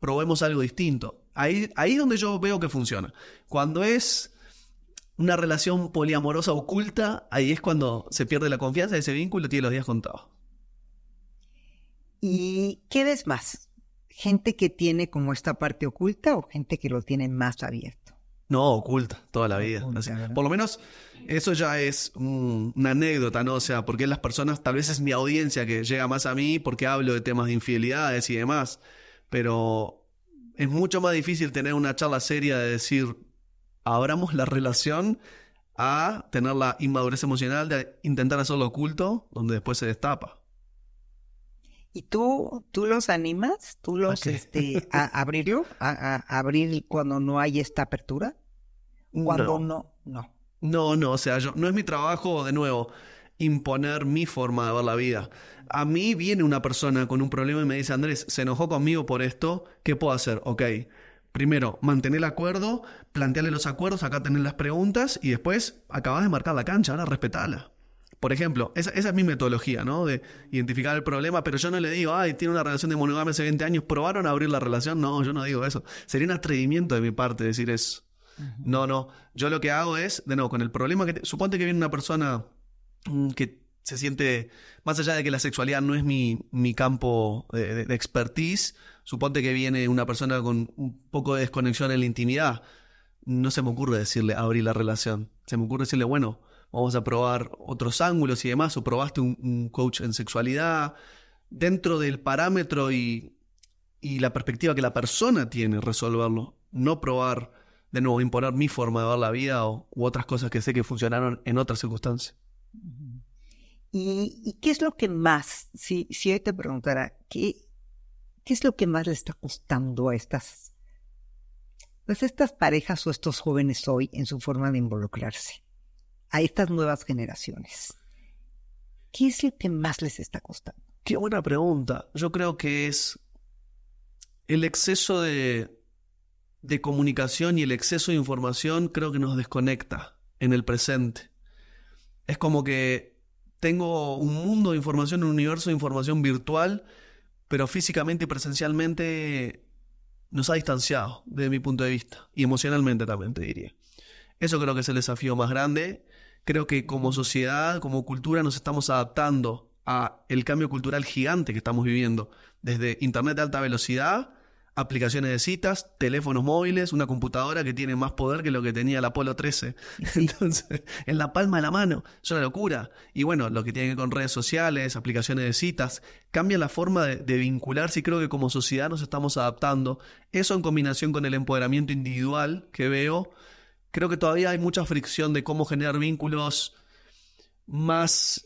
probemos algo distinto. Ahí, ahí es donde yo veo que funciona. Cuando es una relación poliamorosa oculta, ahí es cuando se pierde la confianza de ese vínculo, tiene los días contados. ¿Y qué ves más? ¿Gente que tiene como esta parte oculta o gente que lo tiene más abierto? No, oculta, toda la vida. por lo menos eso ya es una anécdota, ¿no? O sea, porque las personas, tal vez es mi audiencia que llega más a mí porque hablo de temas de infidelidades y demás, pero es mucho más difícil tener una charla seria de decir, abramos la relación a tener la inmadurez emocional de intentar hacerlo oculto, donde después se destapa. ¿Y tú, tú los animas? ¿Tú los este, a abrirlo? A, abrir cuando no hay esta apertura? Cuando no, no. no. No, o sea, yo, no es mi trabajo, de nuevo, imponer mi forma de ver la vida. A mí viene una persona con un problema y me dice, Andrés, se enojó conmigo por esto, ¿qué puedo hacer? Ok, primero, mantener el acuerdo, plantearle los acuerdos, acá tener las preguntas y después acabas de marcar la cancha, ahora respetala. Por ejemplo, esa, es mi metodología, ¿no? De identificar el problema, pero yo no le digo, ay, tiene una relación de monogamia hace 20 años, ¿probaron a abrir la relación? No, yo no digo eso. Sería un atrevimiento de mi parte decir eso. No, no. Yo lo que hago es, de nuevo, con el problema que... Suponte que viene una persona mm, que se siente, más allá de que la sexualidad no es mi, campo de, de expertise, Suponte que viene una persona con un poco de desconexión en la intimidad. No se me ocurre decirle abrir la relación. Se me ocurre decirle, bueno, vamos a probar otros ángulos y demás, o probaste un, coach en sexualidad, dentro del parámetro y, y la perspectiva que la persona tiene resolverlo, no probar de nuevo imponer mi forma de ver la vida o, u otras cosas que sé que funcionaron en otras circunstancias. ¿Y, qué es lo que más, si, si te preguntara, ¿qué, ¿Qué es lo que más le está costando a estas, pues, estas parejas o estos jóvenes hoy en su forma de involucrarse? A estas nuevas generaciones. ¿Qué es lo que más les está costando? Qué buena pregunta. Yo creo que es el exceso de, de comunicación y el exceso de información creo que nos desconecta en el presente. Es como que tengo un mundo de información, un universo de información virtual pero físicamente y presencialmente nos ha distanciado, desde mi punto de vista, y emocionalmente también, te diría. Eso creo que es el desafío más grande. Creo que como sociedad, como cultura, nos estamos adaptando a el cambio cultural gigante que estamos viviendo, desde Internet de alta velocidad aplicaciones de citas, teléfonos móviles, una computadora que tiene más poder que lo que tenía el Apolo 13. Entonces, en la palma de la mano, es una locura. Y bueno, lo que tiene que ver con redes sociales, aplicaciones de citas, cambia la forma de, de vincularse y creo que como sociedad nos estamos adaptando. Eso en combinación con el empoderamiento individual que veo, creo que todavía hay mucha fricción de cómo generar vínculos más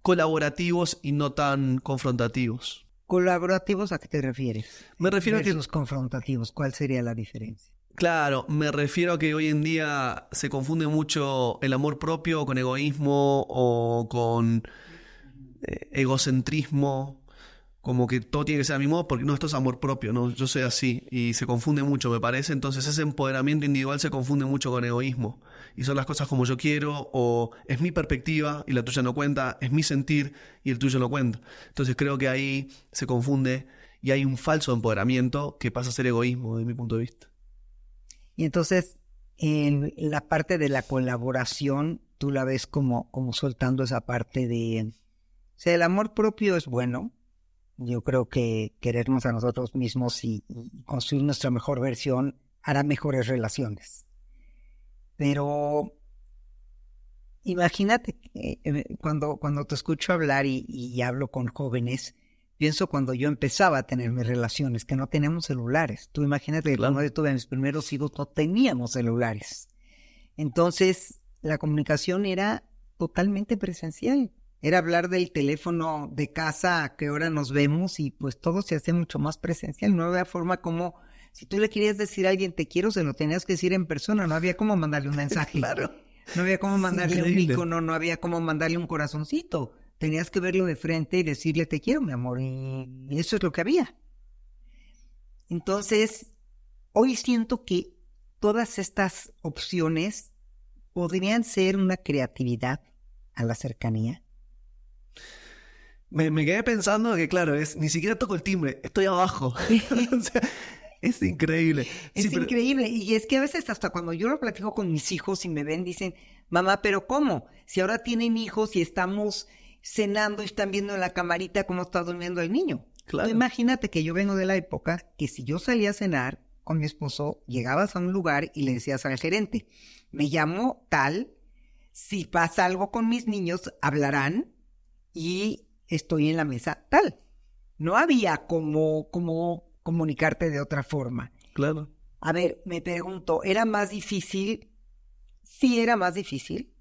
colaborativos y no tan confrontativos. ¿Colaborativos a qué te refieres? Me refiero a que... confrontativos, ¿cuál sería la diferencia? Claro, me refiero a que hoy en día se confunde mucho el amor propio con egoísmo o con eh, egocentrismo, como que todo tiene que ser a mi modo, porque no, esto es amor propio, no, yo soy así, y se confunde mucho, me parece, entonces ese empoderamiento individual se confunde mucho con egoísmo y son las cosas como yo quiero, o es mi perspectiva y la tuya no cuenta, es mi sentir y el tuyo no cuenta. Entonces creo que ahí se confunde y hay un falso empoderamiento que pasa a ser egoísmo desde mi punto de vista. Y entonces, en la parte de la colaboración, tú la ves como, como soltando esa parte de... O sea, el amor propio es bueno, yo creo que querernos a nosotros mismos y, construir nuestra mejor versión hará mejores relaciones. Pero imagínate eh, eh, cuando, cuando te escucho hablar y, hablo con jóvenes, pienso cuando yo empezaba a tener mis relaciones, que no teníamos celulares. Tú imagínate que cuando yo tuve mis primeros hijos no teníamos celulares. Entonces, la comunicación era totalmente presencial. Era hablar del teléfono de casa, a qué hora nos vemos y pues todo se hace mucho más presencial. No había forma como si tú le querías decir a alguien te quiero, se lo tenías que decir en persona, no había cómo mandarle un mensaje. claro. No había cómo mandarle un icono, no había cómo mandarle un corazoncito. Tenías que verlo de frente y decirle te quiero, mi amor. Y eso es lo que había. Entonces, hoy siento que todas estas opciones podrían ser una creatividad a la cercanía. Me, quedé pensando que, claro, es ni siquiera toco el timbre, estoy abajo. Es increíble. Es increíble. Y es que a veces hasta cuando yo lo platico con mis hijos y me ven, dicen, mamá, pero ¿cómo? Si ahora tienen hijos y estamos cenando y están viendo en la camarita cómo está durmiendo el niño. Claro. imagínate que yo vengo de la época que si yo salía a cenar con mi esposo, llegabas a un lugar y le decías al gerente, me llamo tal, si pasa algo con mis niños, hablarán y estoy en la mesa tal. No había como, como comunicarte de otra forma. Claro. A ver, me pregunto, ¿era más difícil? Sí, era más difícil.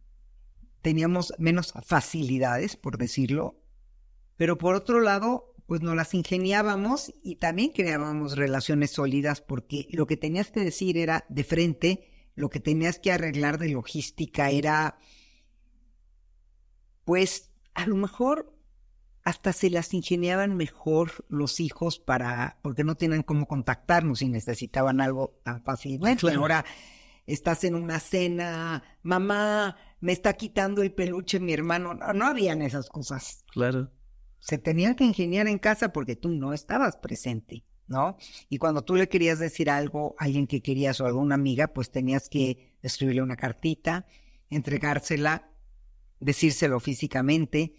Teníamos menos facilidades, por decirlo. Pero por otro lado, pues nos las ingeniábamos y también creábamos relaciones sólidas porque lo que tenías que decir era de frente, lo que tenías que arreglar de logística era, pues, a lo mejor hasta se las ingeniaban mejor los hijos para, porque no tenían cómo contactarnos y necesitaban algo tan fácil. ahora estás en una cena, mamá, me está quitando el peluche mi hermano. No, no habían esas cosas. Claro. Se tenían que ingeniar en casa porque tú no estabas presente, ¿no? Y cuando tú le querías decir algo a alguien que querías o a alguna amiga, pues tenías que escribirle una cartita, entregársela, decírselo físicamente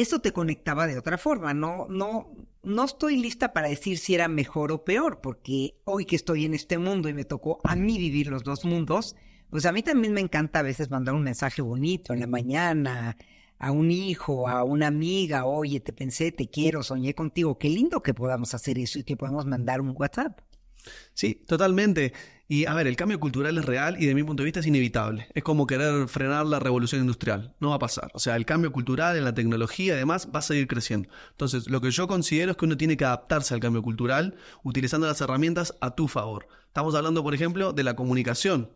eso te conectaba de otra forma. No, no, no estoy lista para decir si era mejor o peor, porque hoy que estoy en este mundo y me tocó a mí vivir los dos mundos, pues a mí también me encanta a veces mandar un mensaje bonito en la mañana a un hijo, a una amiga, oye, te pensé, te quiero, soñé contigo, qué lindo que podamos hacer eso y que podamos mandar un WhatsApp. Sí, totalmente. Y a ver, el cambio cultural es real y de mi punto de vista es inevitable. Es como querer frenar la revolución industrial. No va a pasar. O sea, el cambio cultural en la tecnología, además, va a seguir creciendo. Entonces, lo que yo considero es que uno tiene que adaptarse al cambio cultural utilizando las herramientas a tu favor. Estamos hablando, por ejemplo, de la comunicación.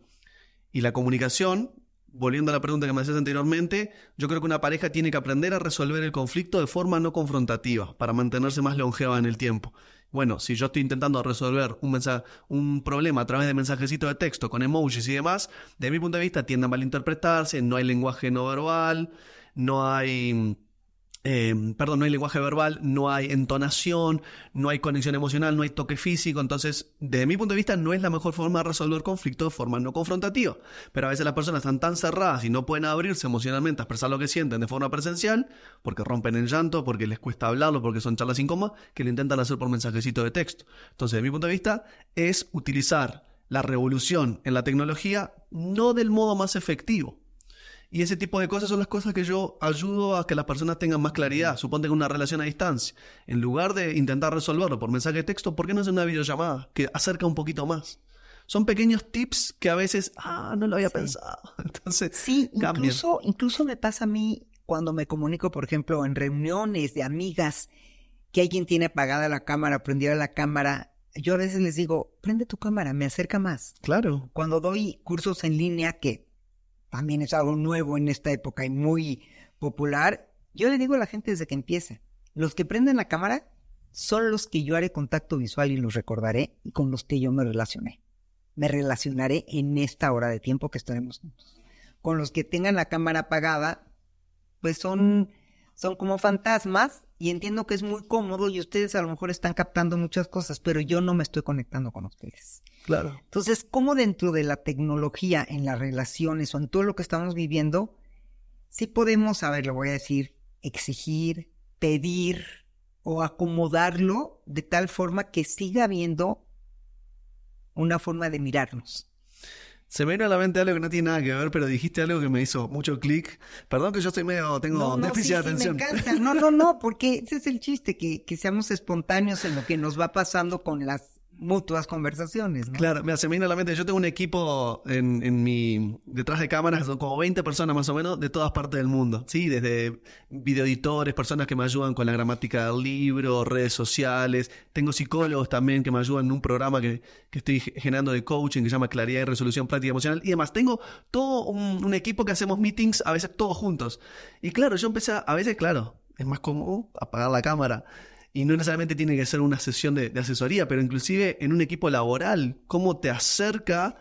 Y la comunicación volviendo a la pregunta que me hacías anteriormente, yo creo que una pareja tiene que aprender a resolver el conflicto de forma no confrontativa para mantenerse más longeva en el tiempo. Bueno, si yo estoy intentando resolver un, mensaje, un problema a través de mensajecitos de texto con emojis y demás, de mi punto de vista tiende a malinterpretarse, no hay lenguaje no verbal, no hay Em, perdón, no hay lenguaje verbal, no hay entonación, no hay conexión emocional, no hay toque físico. Entonces, desde mi punto de vista, no es la mejor forma de resolver conflictos de forma no confrontativa. Pero a veces las personas están tan cerradas y no pueden abrirse emocionalmente a expresar lo que sienten de forma presencial, porque rompen el llanto, porque les cuesta hablarlo, porque son charlas sin coma, que lo intentan hacer por mensajecito de texto. Entonces, desde mi punto de vista, es utilizar la revolución en la tecnología no del modo más efectivo y ese tipo de cosas son las cosas que yo ayudo a que las personas tengan más claridad. Supongo una relación a distancia, en lugar de intentar resolverlo por mensaje de texto, ¿por qué no hacer una videollamada que acerca un poquito más? Son pequeños tips que a veces, ah, no lo había pensado. Entonces, sí, incluso, incluso me pasa a mí cuando me comunico, por ejemplo, en reuniones de amigas, que alguien tiene apagada la cámara, prendida la cámara, yo a veces les digo, prende tu cámara, me acerca más. Claro. Cuando doy cursos en línea que también es algo nuevo en esta época y muy popular. Yo le digo a la gente desde que empieza, los que prenden la cámara son los que yo haré contacto visual y los recordaré y con los que yo me relacioné. Me relacionaré en esta hora de tiempo que estaremos juntos. Con los que tengan la cámara apagada, pues son, son como fantasmas y entiendo que es muy cómodo y ustedes a lo mejor están captando muchas cosas, pero yo no me estoy conectando con ustedes. Claro. Entonces, ¿cómo dentro de la tecnología, en las relaciones o en todo lo que estamos viviendo, si podemos, a ver, lo voy a decir, exigir, pedir o acomodarlo de tal forma que siga habiendo una forma de mirarnos? Se me vino a la mente algo que no tiene nada que ver, pero dijiste algo que me hizo mucho clic. Perdón que yo estoy medio, tengo déficit de atención. No, no, no, porque ese es el chiste, que seamos espontáneos en lo que nos va pasando con las mutuas conversaciones. Claro, me a la mente. Yo tengo un equipo en, mi detrás de cámaras, son como 20 personas más o menos de todas partes del mundo. Sí, desde videoeditores, personas que me ayudan con la gramática del libro, redes sociales. Tengo psicólogos también que me ayudan en un programa que, estoy generando de coaching que se llama Claridad y Resolución Práctica Emocional. Y además, tengo todo un, equipo que hacemos meetings a veces todos juntos. Y claro, yo empecé a, veces, claro, es más común uh, apagar la cámara y no necesariamente tiene que ser una sesión de, asesoría, pero inclusive en un equipo laboral, cómo te acerca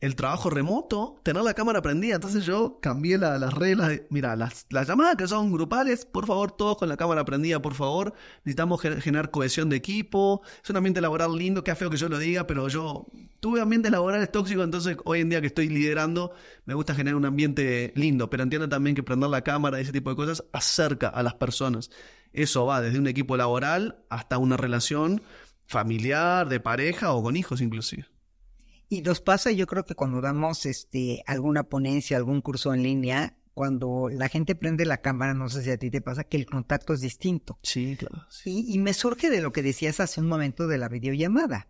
el trabajo remoto, tener la cámara prendida. Entonces yo cambié las reglas. mira, las, las, llamadas que son grupales, por favor, todos con la cámara prendida, por favor. Necesitamos generar cohesión de equipo. Es un ambiente laboral lindo, qué feo que yo lo diga, pero yo tuve ambientes laborales tóxicos, entonces hoy en día que estoy liderando, me gusta generar un ambiente lindo. Pero entiendo también que prender la cámara y ese tipo de cosas acerca a las personas. Eso va desde un equipo laboral hasta una relación familiar, de pareja o con hijos inclusive. Y nos pasa, yo creo que cuando damos este, alguna ponencia, algún curso en línea, cuando la gente prende la cámara, no sé si a ti te pasa, que el contacto es distinto. Sí, claro. Y, y, me surge de lo que decías hace un momento de la videollamada.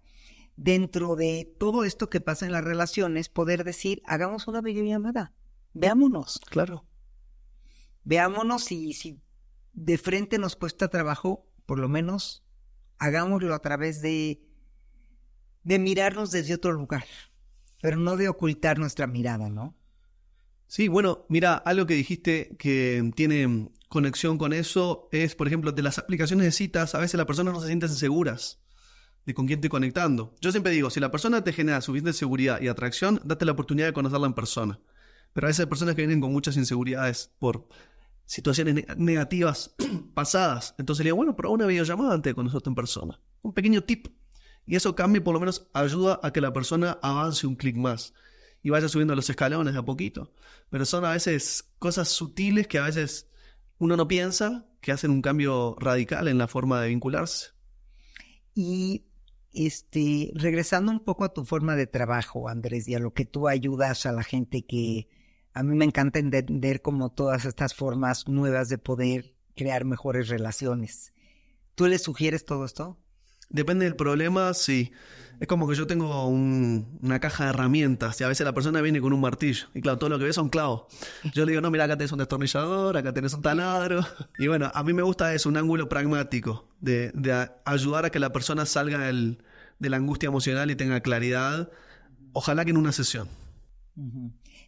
Dentro de todo esto que pasa en las relaciones, poder decir, hagamos una videollamada, veámonos. Claro. Veámonos y si de frente nos cuesta trabajo, por lo menos hagámoslo a través de, de mirarnos desde otro lugar, pero no de ocultar nuestra mirada, ¿no? Sí, bueno, mira, algo que dijiste que tiene conexión con eso es, por ejemplo, de las aplicaciones de citas, a veces las personas no se sienten seguras de con quién estoy conectando. Yo siempre digo, si la persona te genera suficiente seguridad y atracción, date la oportunidad de conocerla en persona. Pero a veces hay personas que vienen con muchas inseguridades por situaciones negativas pasadas. Entonces le digo, bueno, pero una videollamada antes de conocerte en persona. Un pequeño tip. Y eso cambia y por lo menos ayuda a que la persona avance un clic más y vaya subiendo los escalones de a poquito. Pero son a veces cosas sutiles que a veces uno no piensa que hacen un cambio radical en la forma de vincularse. Y este, regresando un poco a tu forma de trabajo, Andrés, y a lo que tú ayudas a la gente que, a mí me encanta entender como todas estas formas nuevas de poder crear mejores relaciones. ¿Tú le sugieres todo esto? Depende del problema, sí. Es como que yo tengo una caja de herramientas y a veces la persona viene con un martillo. Y claro, todo lo que ve son clavos. Yo le digo, no, mira, acá tenés un destornillador, acá tenés un taladro. Y bueno, a mí me gusta eso, un ángulo pragmático de, de ayudar a que la persona salga del, de la angustia emocional y tenga claridad. Ojalá que en una sesión.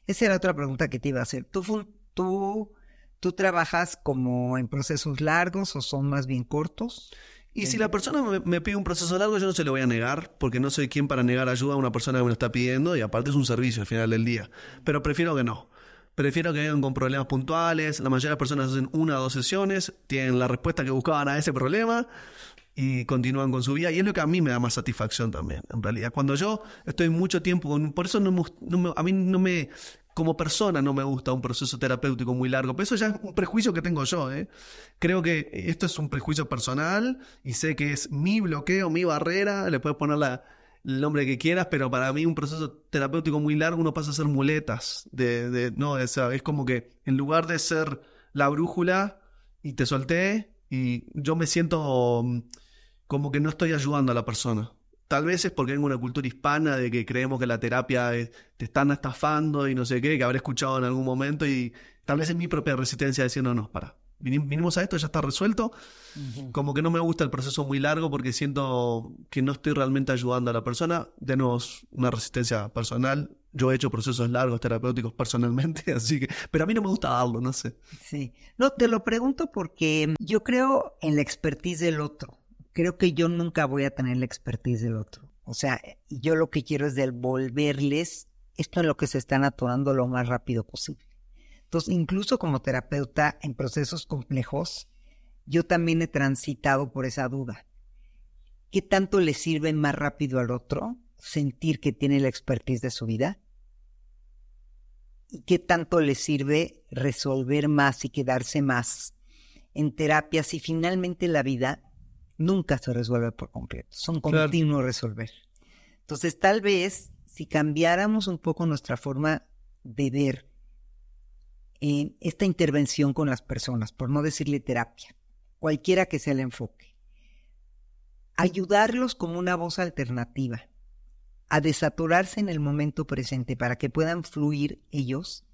Esa era otra pregunta que te iba a hacer. ¿Tú, tú, tú trabajas como en procesos largos o son más bien cortos? Y si la persona me, pide un proceso largo, yo no se lo voy a negar, porque no soy quien para negar ayuda a una persona que me lo está pidiendo y aparte es un servicio al final del día. Pero prefiero que no. Prefiero que vengan con problemas puntuales. La mayoría de las personas hacen una o dos sesiones, tienen la respuesta que buscaban a ese problema y continúan con su vida. Y es lo que a mí me da más satisfacción también, en realidad. Cuando yo estoy mucho tiempo Por eso no a mí no me... Como persona no me gusta un proceso terapéutico muy largo, pero eso ya es un prejuicio que tengo yo. ¿eh? Creo que esto es un prejuicio personal y sé que es mi bloqueo, mi barrera, le puedes poner el nombre que quieras, pero para mí un proceso terapéutico muy largo uno pasa a ser muletas. De, de no, es como que en lugar de ser la brújula y te solté y yo me siento... Mm, como que no estoy ayudando a la persona. Tal vez es porque tengo una cultura hispana de que creemos que la terapia te están estafando y no sé qué, que habré escuchado en algún momento y tal vez es mi propia resistencia diciendo, no, para, vinimos a esto, ya está resuelto. Como que no me gusta el proceso muy largo porque siento que no estoy realmente ayudando a la persona. De nuevo, una resistencia personal. Yo he hecho procesos largos terapéuticos personalmente, así que, pero a mí no me gusta darlo, no sé. Sí, no, te lo pregunto porque yo creo en la expertise del otro creo que yo nunca voy a tener la expertise del otro. O sea, yo lo que quiero es devolverles esto en lo que se están atorando lo más rápido posible. Entonces, incluso como terapeuta en procesos complejos, yo también he transitado por esa duda. ¿Qué tanto le sirve más rápido al otro sentir que tiene la expertise de su vida? ¿Y qué tanto le sirve resolver más y quedarse más en terapia si finalmente la vida nunca se resuelve por completo, son continuos resolver. Entonces, tal vez si cambiáramos un poco nuestra forma de ver en eh, esta intervención con las personas, por no decirle terapia, cualquiera que sea el enfoque, ayudarlos como una voz alternativa a desaturarse en el momento presente para que puedan fluir ellos,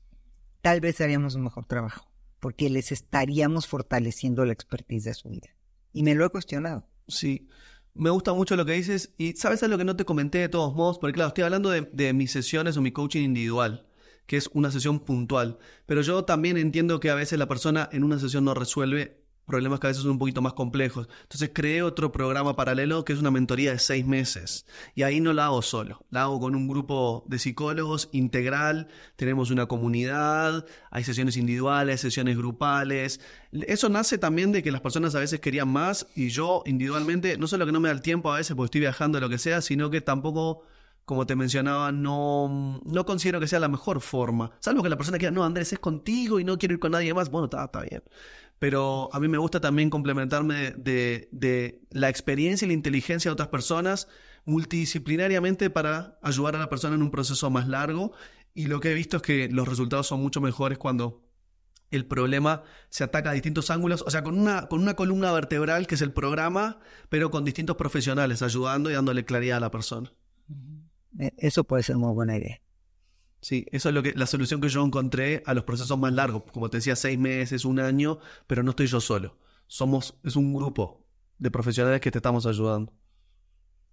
tal vez haríamos un mejor trabajo, porque les estaríamos fortaleciendo la expertise de su vida. Y me lo he cuestionado. Sí. Me gusta mucho lo que dices. Y sabes algo que no te comenté de todos modos, porque claro, estoy hablando de, mis sesiones o mi coaching individual que es una sesión puntual. Pero yo también entiendo que a veces la persona en una sesión no resuelve problemas que a veces son un poquito más complejos. Entonces creé otro programa paralelo que es una mentoría de seis meses. Y ahí no la hago solo, la hago con un grupo de psicólogos integral, tenemos una comunidad, hay sesiones individuales, sesiones grupales. Eso nace también de que las personas a veces querían más y yo individualmente, no solo que no me da el tiempo a veces porque estoy viajando o lo que sea, sino que tampoco como te mencionaba, no, no considero que sea la mejor forma. Salvo que la persona quiera, no, Andrés, es contigo y no quiero ir con nadie más. Bueno, está, bien. Pero a mí me gusta también complementarme de, la experiencia y la inteligencia de otras personas multidisciplinariamente para ayudar a la persona en un proceso más largo. Y lo que he visto es que los resultados son mucho mejores cuando el problema se ataca a distintos ángulos, o sea, con una, con una columna vertebral que es el programa, pero con distintos profesionales ayudando y dándole claridad a la persona. Eh, eso puede ser una buena idea. Sí, eso es lo que, la solución que yo encontré a los procesos más largos. Como te decía, seis meses, un año, pero no estoy yo solo. Somos, es un grupo de profesionales que te estamos ayudando.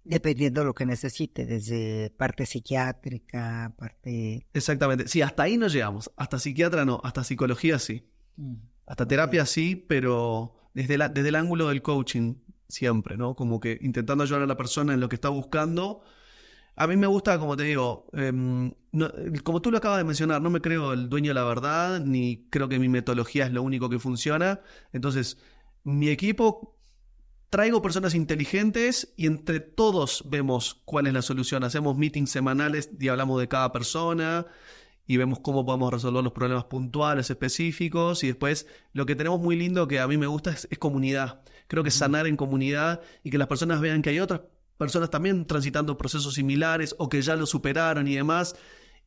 Dependiendo de lo que necesites, desde parte psiquiátrica, parte... Exactamente, sí, hasta ahí no llegamos, hasta psiquiatra no, hasta psicología sí, mm. hasta terapia sí, pero desde, la, desde el ángulo del coaching siempre, ¿no? Como que intentando ayudar a la persona en lo que está buscando a mí me gusta, como te digo, em, como tú lo acabas de mencionar, no me creo el dueño de la verdad, ni creo que mi metodología es lo único que funciona. Entonces, mi equipo traigo personas inteligentes y entre todos vemos cuál es la solución. Hacemos meetings semanales y hablamos de cada persona y vemos cómo podemos resolver los problemas puntuales, específicos. Y después, lo que tenemos muy lindo que a mí me gusta es, es comunidad. Creo que sanar en comunidad y que las personas vean que hay otras personas también transitando procesos similares o que ya lo superaron y demás,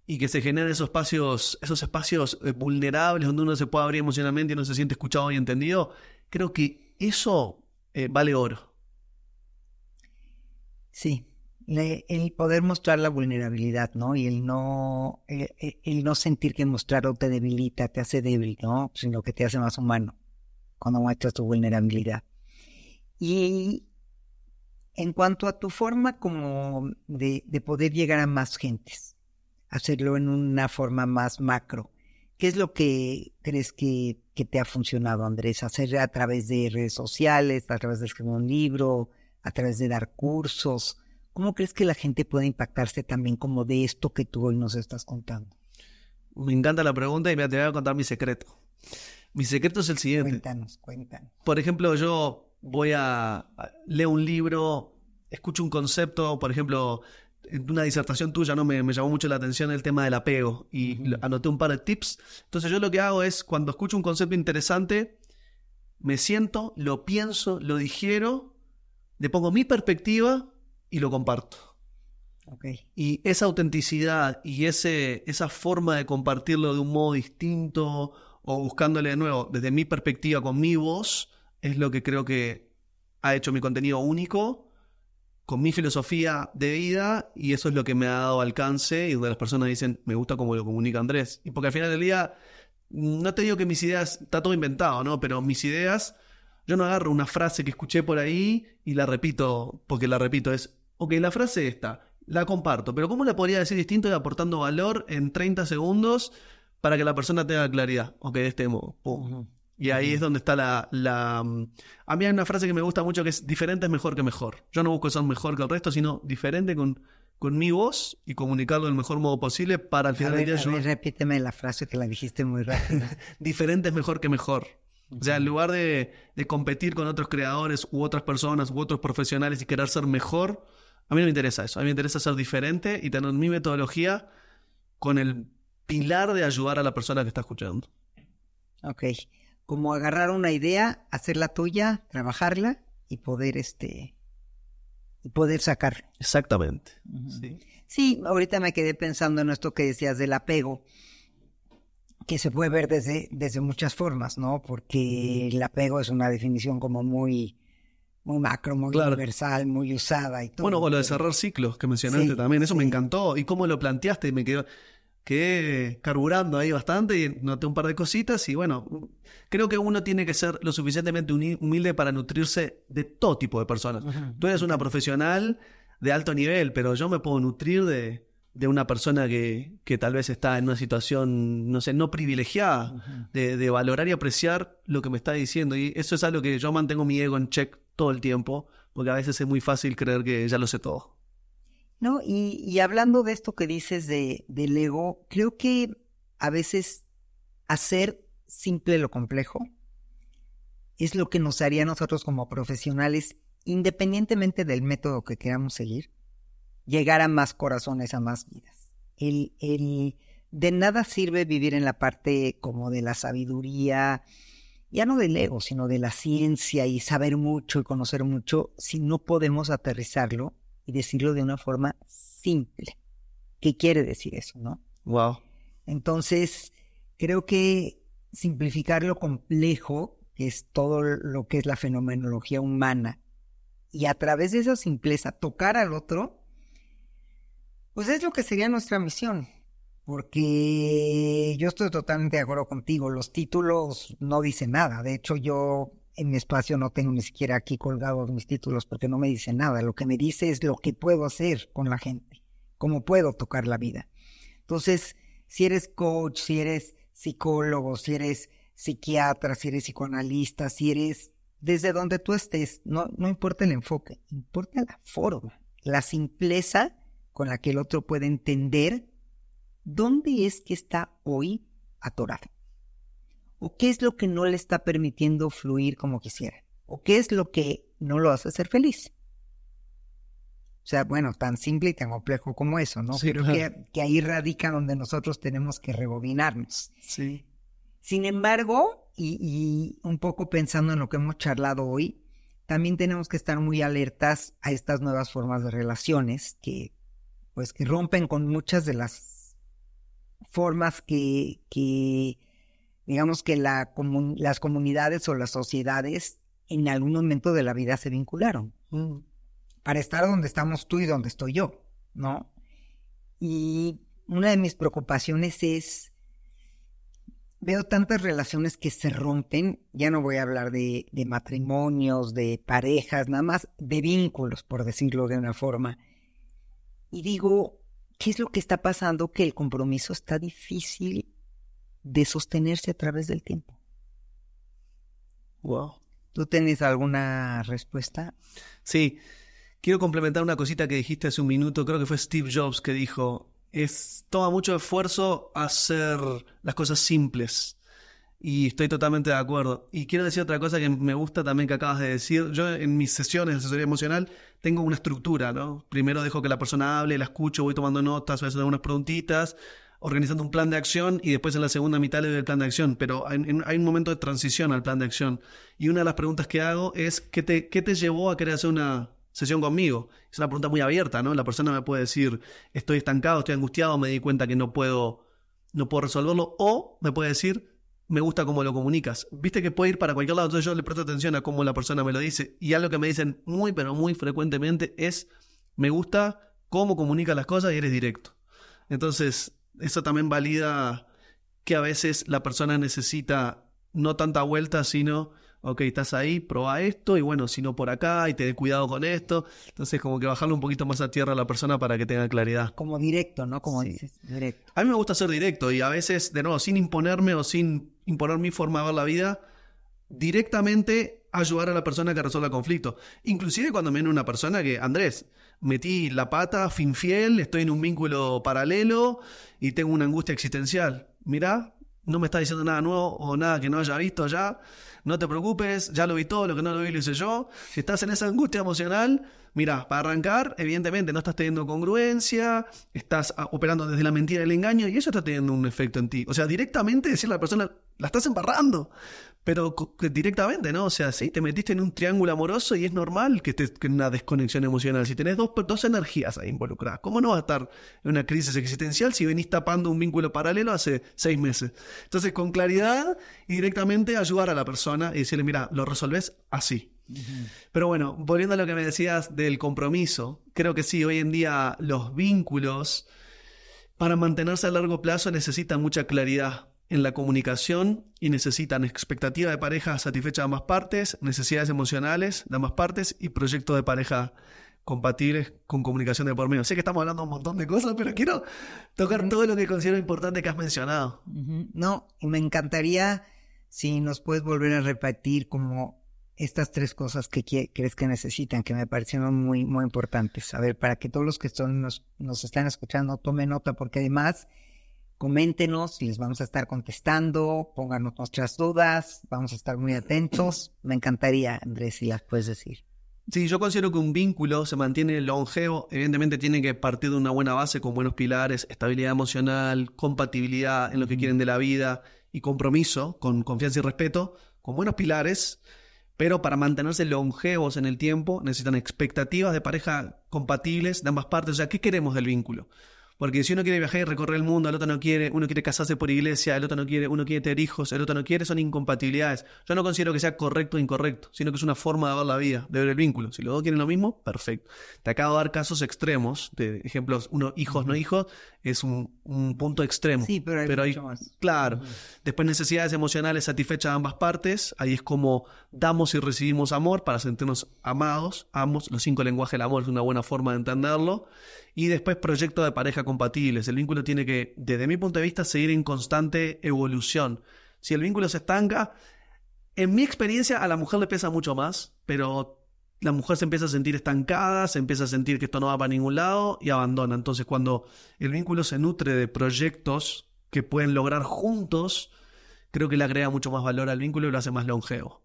y que se generan esos espacios, esos espacios eh, vulnerables donde uno se puede abrir emocionalmente y no se siente escuchado y entendido, creo que eso eh, vale oro. Sí, el poder mostrar la vulnerabilidad, ¿no? Y el no, eh, el, no sentir que mostrarlo te debilita, te hace débil, ¿no? Sino que te hace más humano cuando muestras tu vulnerabilidad. Y en cuanto a tu forma como de, poder llegar a más gentes, hacerlo en una forma más macro, ¿qué es lo que crees que, te ha funcionado, Andrés? ¿Hacer a través de redes sociales, a través de escribir un libro, a través de dar cursos? ¿Cómo crees que la gente puede impactarse también como de esto que tú hoy nos estás contando? Me encanta la pregunta y me te voy a contar mi secreto. Mi secreto es el siguiente. Cuéntanos, cuéntanos. Por ejemplo, yo voy a, leer un libro, escucho un concepto, por ejemplo, en una disertación tuya no me, llamó mucho la atención el tema del apego y anoté un par de tips. Entonces yo lo que hago es, cuando escucho un concepto interesante, me siento, lo pienso, lo digiero, le pongo mi perspectiva y lo comparto. Y esa autenticidad y esa forma de compartirlo de un modo distinto o buscándole de nuevo desde mi perspectiva con mi voz, es lo que creo que ha hecho mi contenido único con mi filosofía de vida y eso es lo que me ha dado alcance y donde las personas dicen, me gusta cómo lo comunica Andrés. Y porque al final del día, no te digo que mis ideas, está todo inventado, ¿no? Pero mis ideas, yo no agarro una frase que escuché por ahí y la repito, porque la repito, es, ok, la frase esta, la comparto, pero ¿cómo la podría decir distinto y aportando valor en 30 segundos para que la persona tenga claridad? Ok, de este modo. Y ahí es donde está la, mm, A mí hay una frase que me gusta mucho que es diferente es mejor que mejor. Yo no busco ser mejor que el resto, sino diferente con, mi voz y comunicarlo del mejor modo posible para al final del día... Yo... Repíteme la frase que la dijiste muy rápido. diferente es mejor que mejor. O sea, en lugar de, de, competir con otros creadores u otras personas u otros profesionales y querer ser mejor, a mí no me interesa eso. A mí me interesa ser diferente y tener mi metodología con el pilar de ayudar a la persona que está escuchando. Ok como agarrar una idea, hacerla tuya, trabajarla y poder este y poder sacar. Exactamente. sí. sí. ahorita me quedé pensando en esto que decías del apego, que se puede ver desde, desde muchas formas, ¿no? Porque el apego es una definición como muy, muy macro, muy universal, muy usada y todo. Bueno, o lo de cerrar ciclos que mencionaste también, eso me encantó. ¿Y cómo lo planteaste? Me quedó que carburando ahí bastante y noté un par de cositas y bueno, creo que uno tiene que ser lo suficientemente humilde para nutrirse de todo tipo de personas. Tú eres una profesional de alto nivel, pero yo me puedo nutrir de, una persona que, tal vez está en una situación, no sé, no privilegiada, de, de, valorar y apreciar lo que me está diciendo. Y eso es algo que yo mantengo mi ego en check todo el tiempo, porque a veces es muy fácil creer que ya lo sé todo. No, y, y, hablando de esto que dices de, del ego, creo que a veces hacer simple lo complejo es lo que nos haría a nosotros como profesionales, independientemente del método que queramos seguir, llegar a más corazones, a más vidas. El, el, de nada sirve vivir en la parte como de la sabiduría, ya no del ego, sino de la ciencia y saber mucho y conocer mucho, si no podemos aterrizarlo y decirlo de una forma simple. ¿Qué quiere decir eso, no? Wow. Entonces, creo que simplificar lo complejo, que es todo lo que es la fenomenología humana, y a través de esa simpleza tocar al otro, pues es lo que sería nuestra misión. Porque yo estoy totalmente de acuerdo contigo, los títulos no dicen nada. De hecho, yo en mi espacio no tengo ni siquiera aquí colgados mis títulos porque no me dice nada. Lo que me dice es lo que puedo hacer con la gente, cómo puedo tocar la vida. Entonces, si eres coach, si eres psicólogo, si eres psiquiatra, si eres psicoanalista, si eres desde donde tú estés, no, no importa el enfoque, importa la forma, la simpleza con la que el otro puede entender dónde es que está hoy atorado. ¿O qué es lo que no le está permitiendo fluir como quisiera? ¿O qué es lo que no lo hace ser feliz? O sea, bueno, tan simple y tan complejo como eso, ¿no? Creo que, ahí radica donde nosotros tenemos que rebobinarnos. Sí. Sin embargo, y, y un poco pensando en lo que hemos charlado hoy, también tenemos que estar muy alertas a estas nuevas formas de relaciones que, pues, que rompen con muchas de las formas que, que digamos que las comunidades o las sociedades en algún momento de la vida se vincularon mm. para estar donde estamos tú y donde estoy yo, ¿no? Y una de mis preocupaciones es, veo tantas relaciones que se rompen, ya no voy a hablar de, de matrimonios, de parejas, nada más de vínculos, por decirlo de una forma. Y digo, ¿qué es lo que está pasando? Que el compromiso está difícil de sostenerse a través del tiempo. Wow. ¿Tú tienes alguna respuesta? Sí. Quiero complementar una cosita que dijiste hace un minuto, creo que fue Steve Jobs que dijo, es, toma mucho esfuerzo hacer las cosas simples. Y estoy totalmente de acuerdo. Y quiero decir otra cosa que me gusta también que acabas de decir. Yo en mis sesiones de asesoría emocional tengo una estructura, ¿no? Primero dejo que la persona hable, la escucho, voy tomando notas, voy hacer unas preguntitas, organizando un plan de acción y después en la segunda mitad le doy el plan de acción, pero hay, un momento de transición al plan de acción. Y una de las preguntas que hago es, ¿qué te, qué te llevó a querer hacer una sesión conmigo? Es una pregunta muy abierta, ¿no? La persona me puede decir, estoy estancado, estoy angustiado, me di cuenta que no puedo, no puedo resolverlo, o me puede decir, me gusta cómo lo comunicas. Viste que puede ir para cualquier lado, entonces yo le presto atención a cómo la persona me lo dice. Y algo que me dicen muy, pero muy frecuentemente es, me gusta cómo comunicas las cosas y eres directo. Entonces, eso también valida que a veces la persona necesita no tanta vuelta, sino, ok, estás ahí, prueba esto, y bueno, si no por acá, y ten cuidado con esto. Entonces, como que bajarle un poquito más a tierra a la persona para que tenga claridad. Como directo, ¿no? Como directo. A mí me gusta ser directo, y a veces, de nuevo, sin imponerme o sin imponer mi forma de ver la vida, directamente ayudar a la persona que resuelva el conflicto. Inclusive cuando viene una persona que, Andrés, metí la pata, fin infiel, estoy en un vínculo paralelo y tengo una angustia existencial. Mirá, no me estás diciendo nada nuevo o nada que no haya visto ya. No te preocupes, ya lo vi todo, lo que no lo vi lo hice yo. Si estás en esa angustia emocional, mira, para arrancar, evidentemente no estás teniendo congruencia, estás ah, operando desde la mentira y el engaño y eso está teniendo un efecto en ti. O sea, directamente decirle a la persona, la estás embarrando pero directamente, ¿no? O sea, sí, te metiste en un triángulo amoroso y es normal que estés en una desconexión emocional. Si tenés dos, dos energías ahí involucradas, ¿cómo no vas a estar en una crisis existencial si venís tapando un vínculo paralelo hace seis meses? Entonces, con claridad y directamente ayudar a la persona y decirle, mira, lo resolvés así. Pero bueno, volviendo a lo que me decías del compromiso, creo que sí, hoy en día los vínculos para mantenerse a largo plazo necesitan mucha claridad, en la comunicación y necesitan expectativa de pareja satisfecha de ambas partes, necesidades emocionales de ambas partes y proyectos de pareja compatibles con comunicación de por medio. Sé que estamos hablando un montón de cosas, pero quiero tocar todo lo que considero importante que has mencionado. No, y me encantaría si nos puedes volver a repetir como estas tres cosas que crees que necesitan, que me parecieron muy, muy importantes. A ver, para que todos los que nos, nos están escuchando tomen nota, porque además coméntenos, les vamos a estar contestando, pónganos nuestras dudas, vamos a estar muy atentos. Me encantaría, Andrés, si las puedes decir. Sí, yo considero que un vínculo se mantiene longevo, evidentemente tiene que partir de una buena base con buenos pilares, estabilidad emocional, compatibilidad en lo que quieren de la vida y compromiso con confianza y respeto, con buenos pilares, pero para mantenerse longevos en el tiempo necesitan expectativas de pareja compatibles de ambas partes, o sea, ¿qué queremos del vínculo? Porque si uno quiere viajar y recorrer el mundo, el otro no quiere, uno quiere casarse por iglesia, el otro no quiere, uno quiere tener hijos, el otro no quiere, son incompatibilidades. Yo no considero que sea correcto o incorrecto, sino que es una forma de ver la vida, de ver el vínculo. Si los dos quieren lo mismo, perfecto. Te acabo de dar casos extremos, de ejemplos, uno hijos, no hijos, es un, punto extremo. Sí, pero hay, Claro. Después necesidades emocionales satisfechas de ambas partes, ahí es como damos y recibimos amor para sentirnos amados, ambos, los cinco lenguajes del amor es una buena forma de entenderlo, y después proyecto de pareja compatibles. El vínculo tiene que, desde mi punto de vista, seguir en constante evolución. Si el vínculo se estanca, en mi experiencia a la mujer le pesa mucho más, pero la mujer se empieza a sentir estancada, se empieza a sentir que esto no va para ningún lado y abandona. Entonces, cuando el vínculo se nutre de proyectos que pueden lograr juntos, creo que le agrega mucho más valor al vínculo y lo hace más longevo.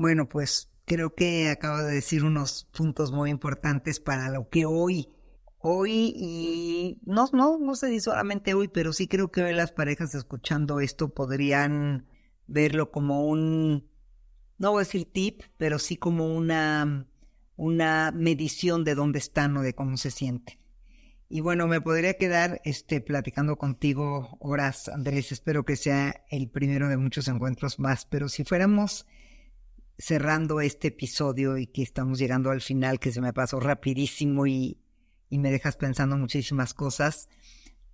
Bueno, pues creo que acabo de decir unos puntos muy importantes para lo que hoy, hoy y no, no, no sé si solamente hoy, pero sí creo que hoy las parejas escuchando esto podrían verlo como un, no voy a decir tip, pero sí como una, una medición de dónde están o de cómo se sienten. Y bueno, me podría quedar este, platicando contigo horas, Andrés. Espero que sea el primero de muchos encuentros más. Pero si fuéramos cerrando este episodio y que estamos llegando al final, que se me pasó rapidísimo y, me dejas pensando muchísimas cosas,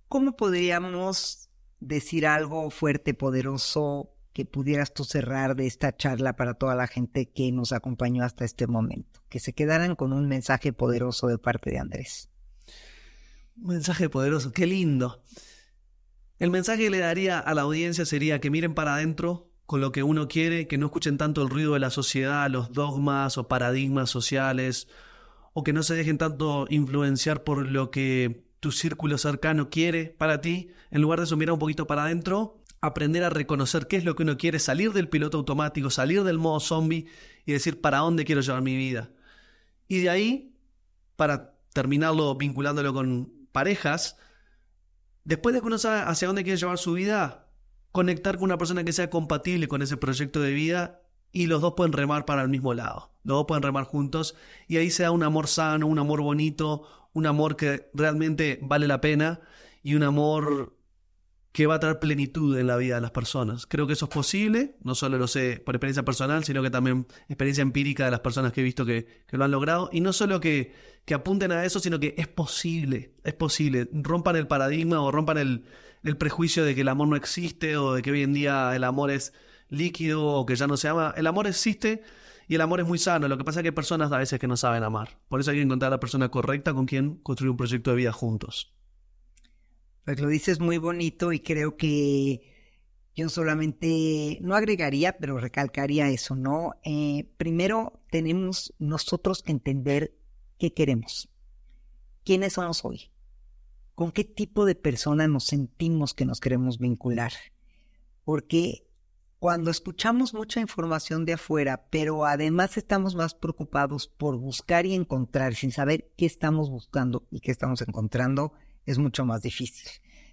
¿cómo podríamos decir algo fuerte, poderoso, que pudieras tú cerrar de esta charla para toda la gente que nos acompañó hasta este momento? Que se quedaran con un mensaje poderoso de parte de Andrés. Un mensaje poderoso, qué lindo. El mensaje que le daría a la audiencia sería que miren para adentro, con lo que uno quiere, que no escuchen tanto el ruido de la sociedad, los dogmas o paradigmas sociales, o que no se dejen tanto influenciar por lo que tu círculo cercano quiere para ti, en lugar de eso un poquito para adentro, aprender a reconocer qué es lo que uno quiere, salir del piloto automático, salir del modo zombie y decir para dónde quiero llevar mi vida. Y de ahí, para terminarlo vinculándolo con parejas, después de que uno sabe hacia dónde quiere llevar su vida, conectar con una persona que sea compatible con ese proyecto de vida y los dos pueden remar para el mismo lado. Los dos pueden remar juntos y ahí se da un amor sano, un amor bonito, un amor que realmente vale la pena y un amor que va a traer plenitud en la vida de las personas. Creo que eso es posible, no solo lo sé por experiencia personal, sino que también experiencia empírica de las personas que he visto que, lo han logrado. Y no solo que, que apunten a eso, sino que es posible, es posible. Rompan el paradigma o rompan el, el prejuicio de que el amor no existe o de que hoy en día el amor es líquido o que ya no se ama. El amor existe y el amor es muy sano. Lo que pasa es que hay personas a veces que no saben amar. Por eso hay que encontrar a la persona correcta con quien construir un proyecto de vida juntos. Pues lo dices muy bonito y creo que yo solamente no agregaría, pero recalcaría eso, ¿no? Eh, primero tenemos nosotros que entender qué queremos, quiénes somos hoy, con qué tipo de persona nos sentimos que nos queremos vincular. Porque cuando escuchamos mucha información de afuera, pero además estamos más preocupados por buscar y encontrar sin saber qué estamos buscando y qué estamos encontrando, es mucho más difícil.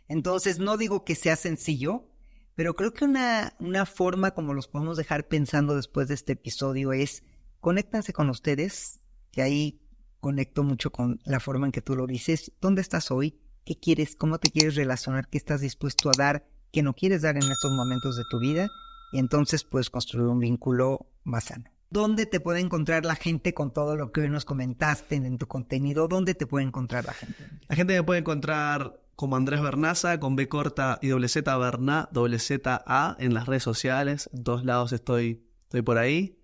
Entonces, no digo que sea sencillo, pero creo que una, forma como los podemos dejar pensando después de este episodio es conéctanse con ustedes, que ahí conecto mucho con la forma en que tú lo dices, ¿dónde estás hoy? qué quieres, cómo te quieres relacionar, qué estás dispuesto a dar, qué no quieres dar en estos momentos de tu vida, y entonces puedes construir un vínculo más sano. ¿Dónde te puede encontrar la gente con todo lo que hoy nos comentaste en, tu contenido? ¿Dónde te puede encontrar la gente? La gente me puede encontrar como Andrés Bernaza, con B corta y doble Z Berna, doble Z A en las redes sociales. En todos lados estoy, estoy por ahí.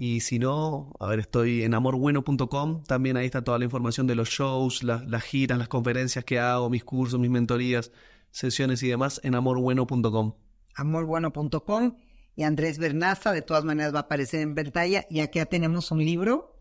Y si no, a ver, estoy en amorbueno.com. También ahí está toda la información de los shows, las giras, las conferencias que hago, mis cursos, mis mentorías, sesiones y demás en amorbueno.com. Amorbueno.com y Andrés Bernaza, de todas maneras, va a aparecer en pantalla. Y aquí ya tenemos un libro.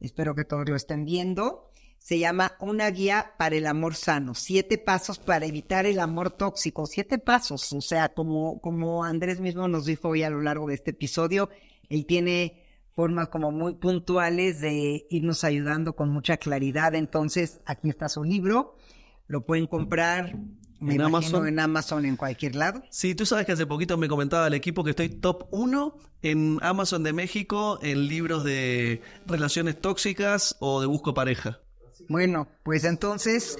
Espero que todos lo estén viendo. Se llama Una guía para el amor sano. Siete pasos para evitar el amor tóxico. Siete pasos. O sea, como, como Andrés mismo nos dijo hoy a lo largo de este episodio, él tiene formas como muy puntuales de irnos ayudando con mucha claridad. Entonces, aquí está su libro. Lo pueden comprar en Amazon. en en cualquier lado. Sí, tú sabes que hace poquito me comentaba el equipo que estoy top 1 en Amazon de México en libros de relaciones tóxicas o de busco pareja. Bueno, pues entonces,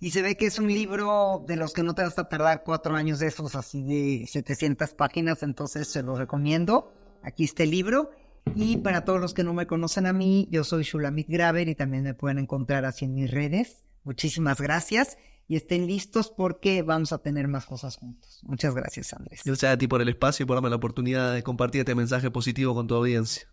y se ve que es un libro de los que no te vas a tardar cuatro años de esos, así de 700 páginas, entonces se los recomiendo. Aquí está el libro y para todos los que no me conocen a mí, yo soy Shulamit Graver y también me pueden encontrar así en mis redes. Muchísimas gracias y estén listos porque vamos a tener más cosas juntos. Muchas gracias, Andrés. Gracias a ti por el espacio y por darme la oportunidad de compartir este mensaje positivo con tu audiencia.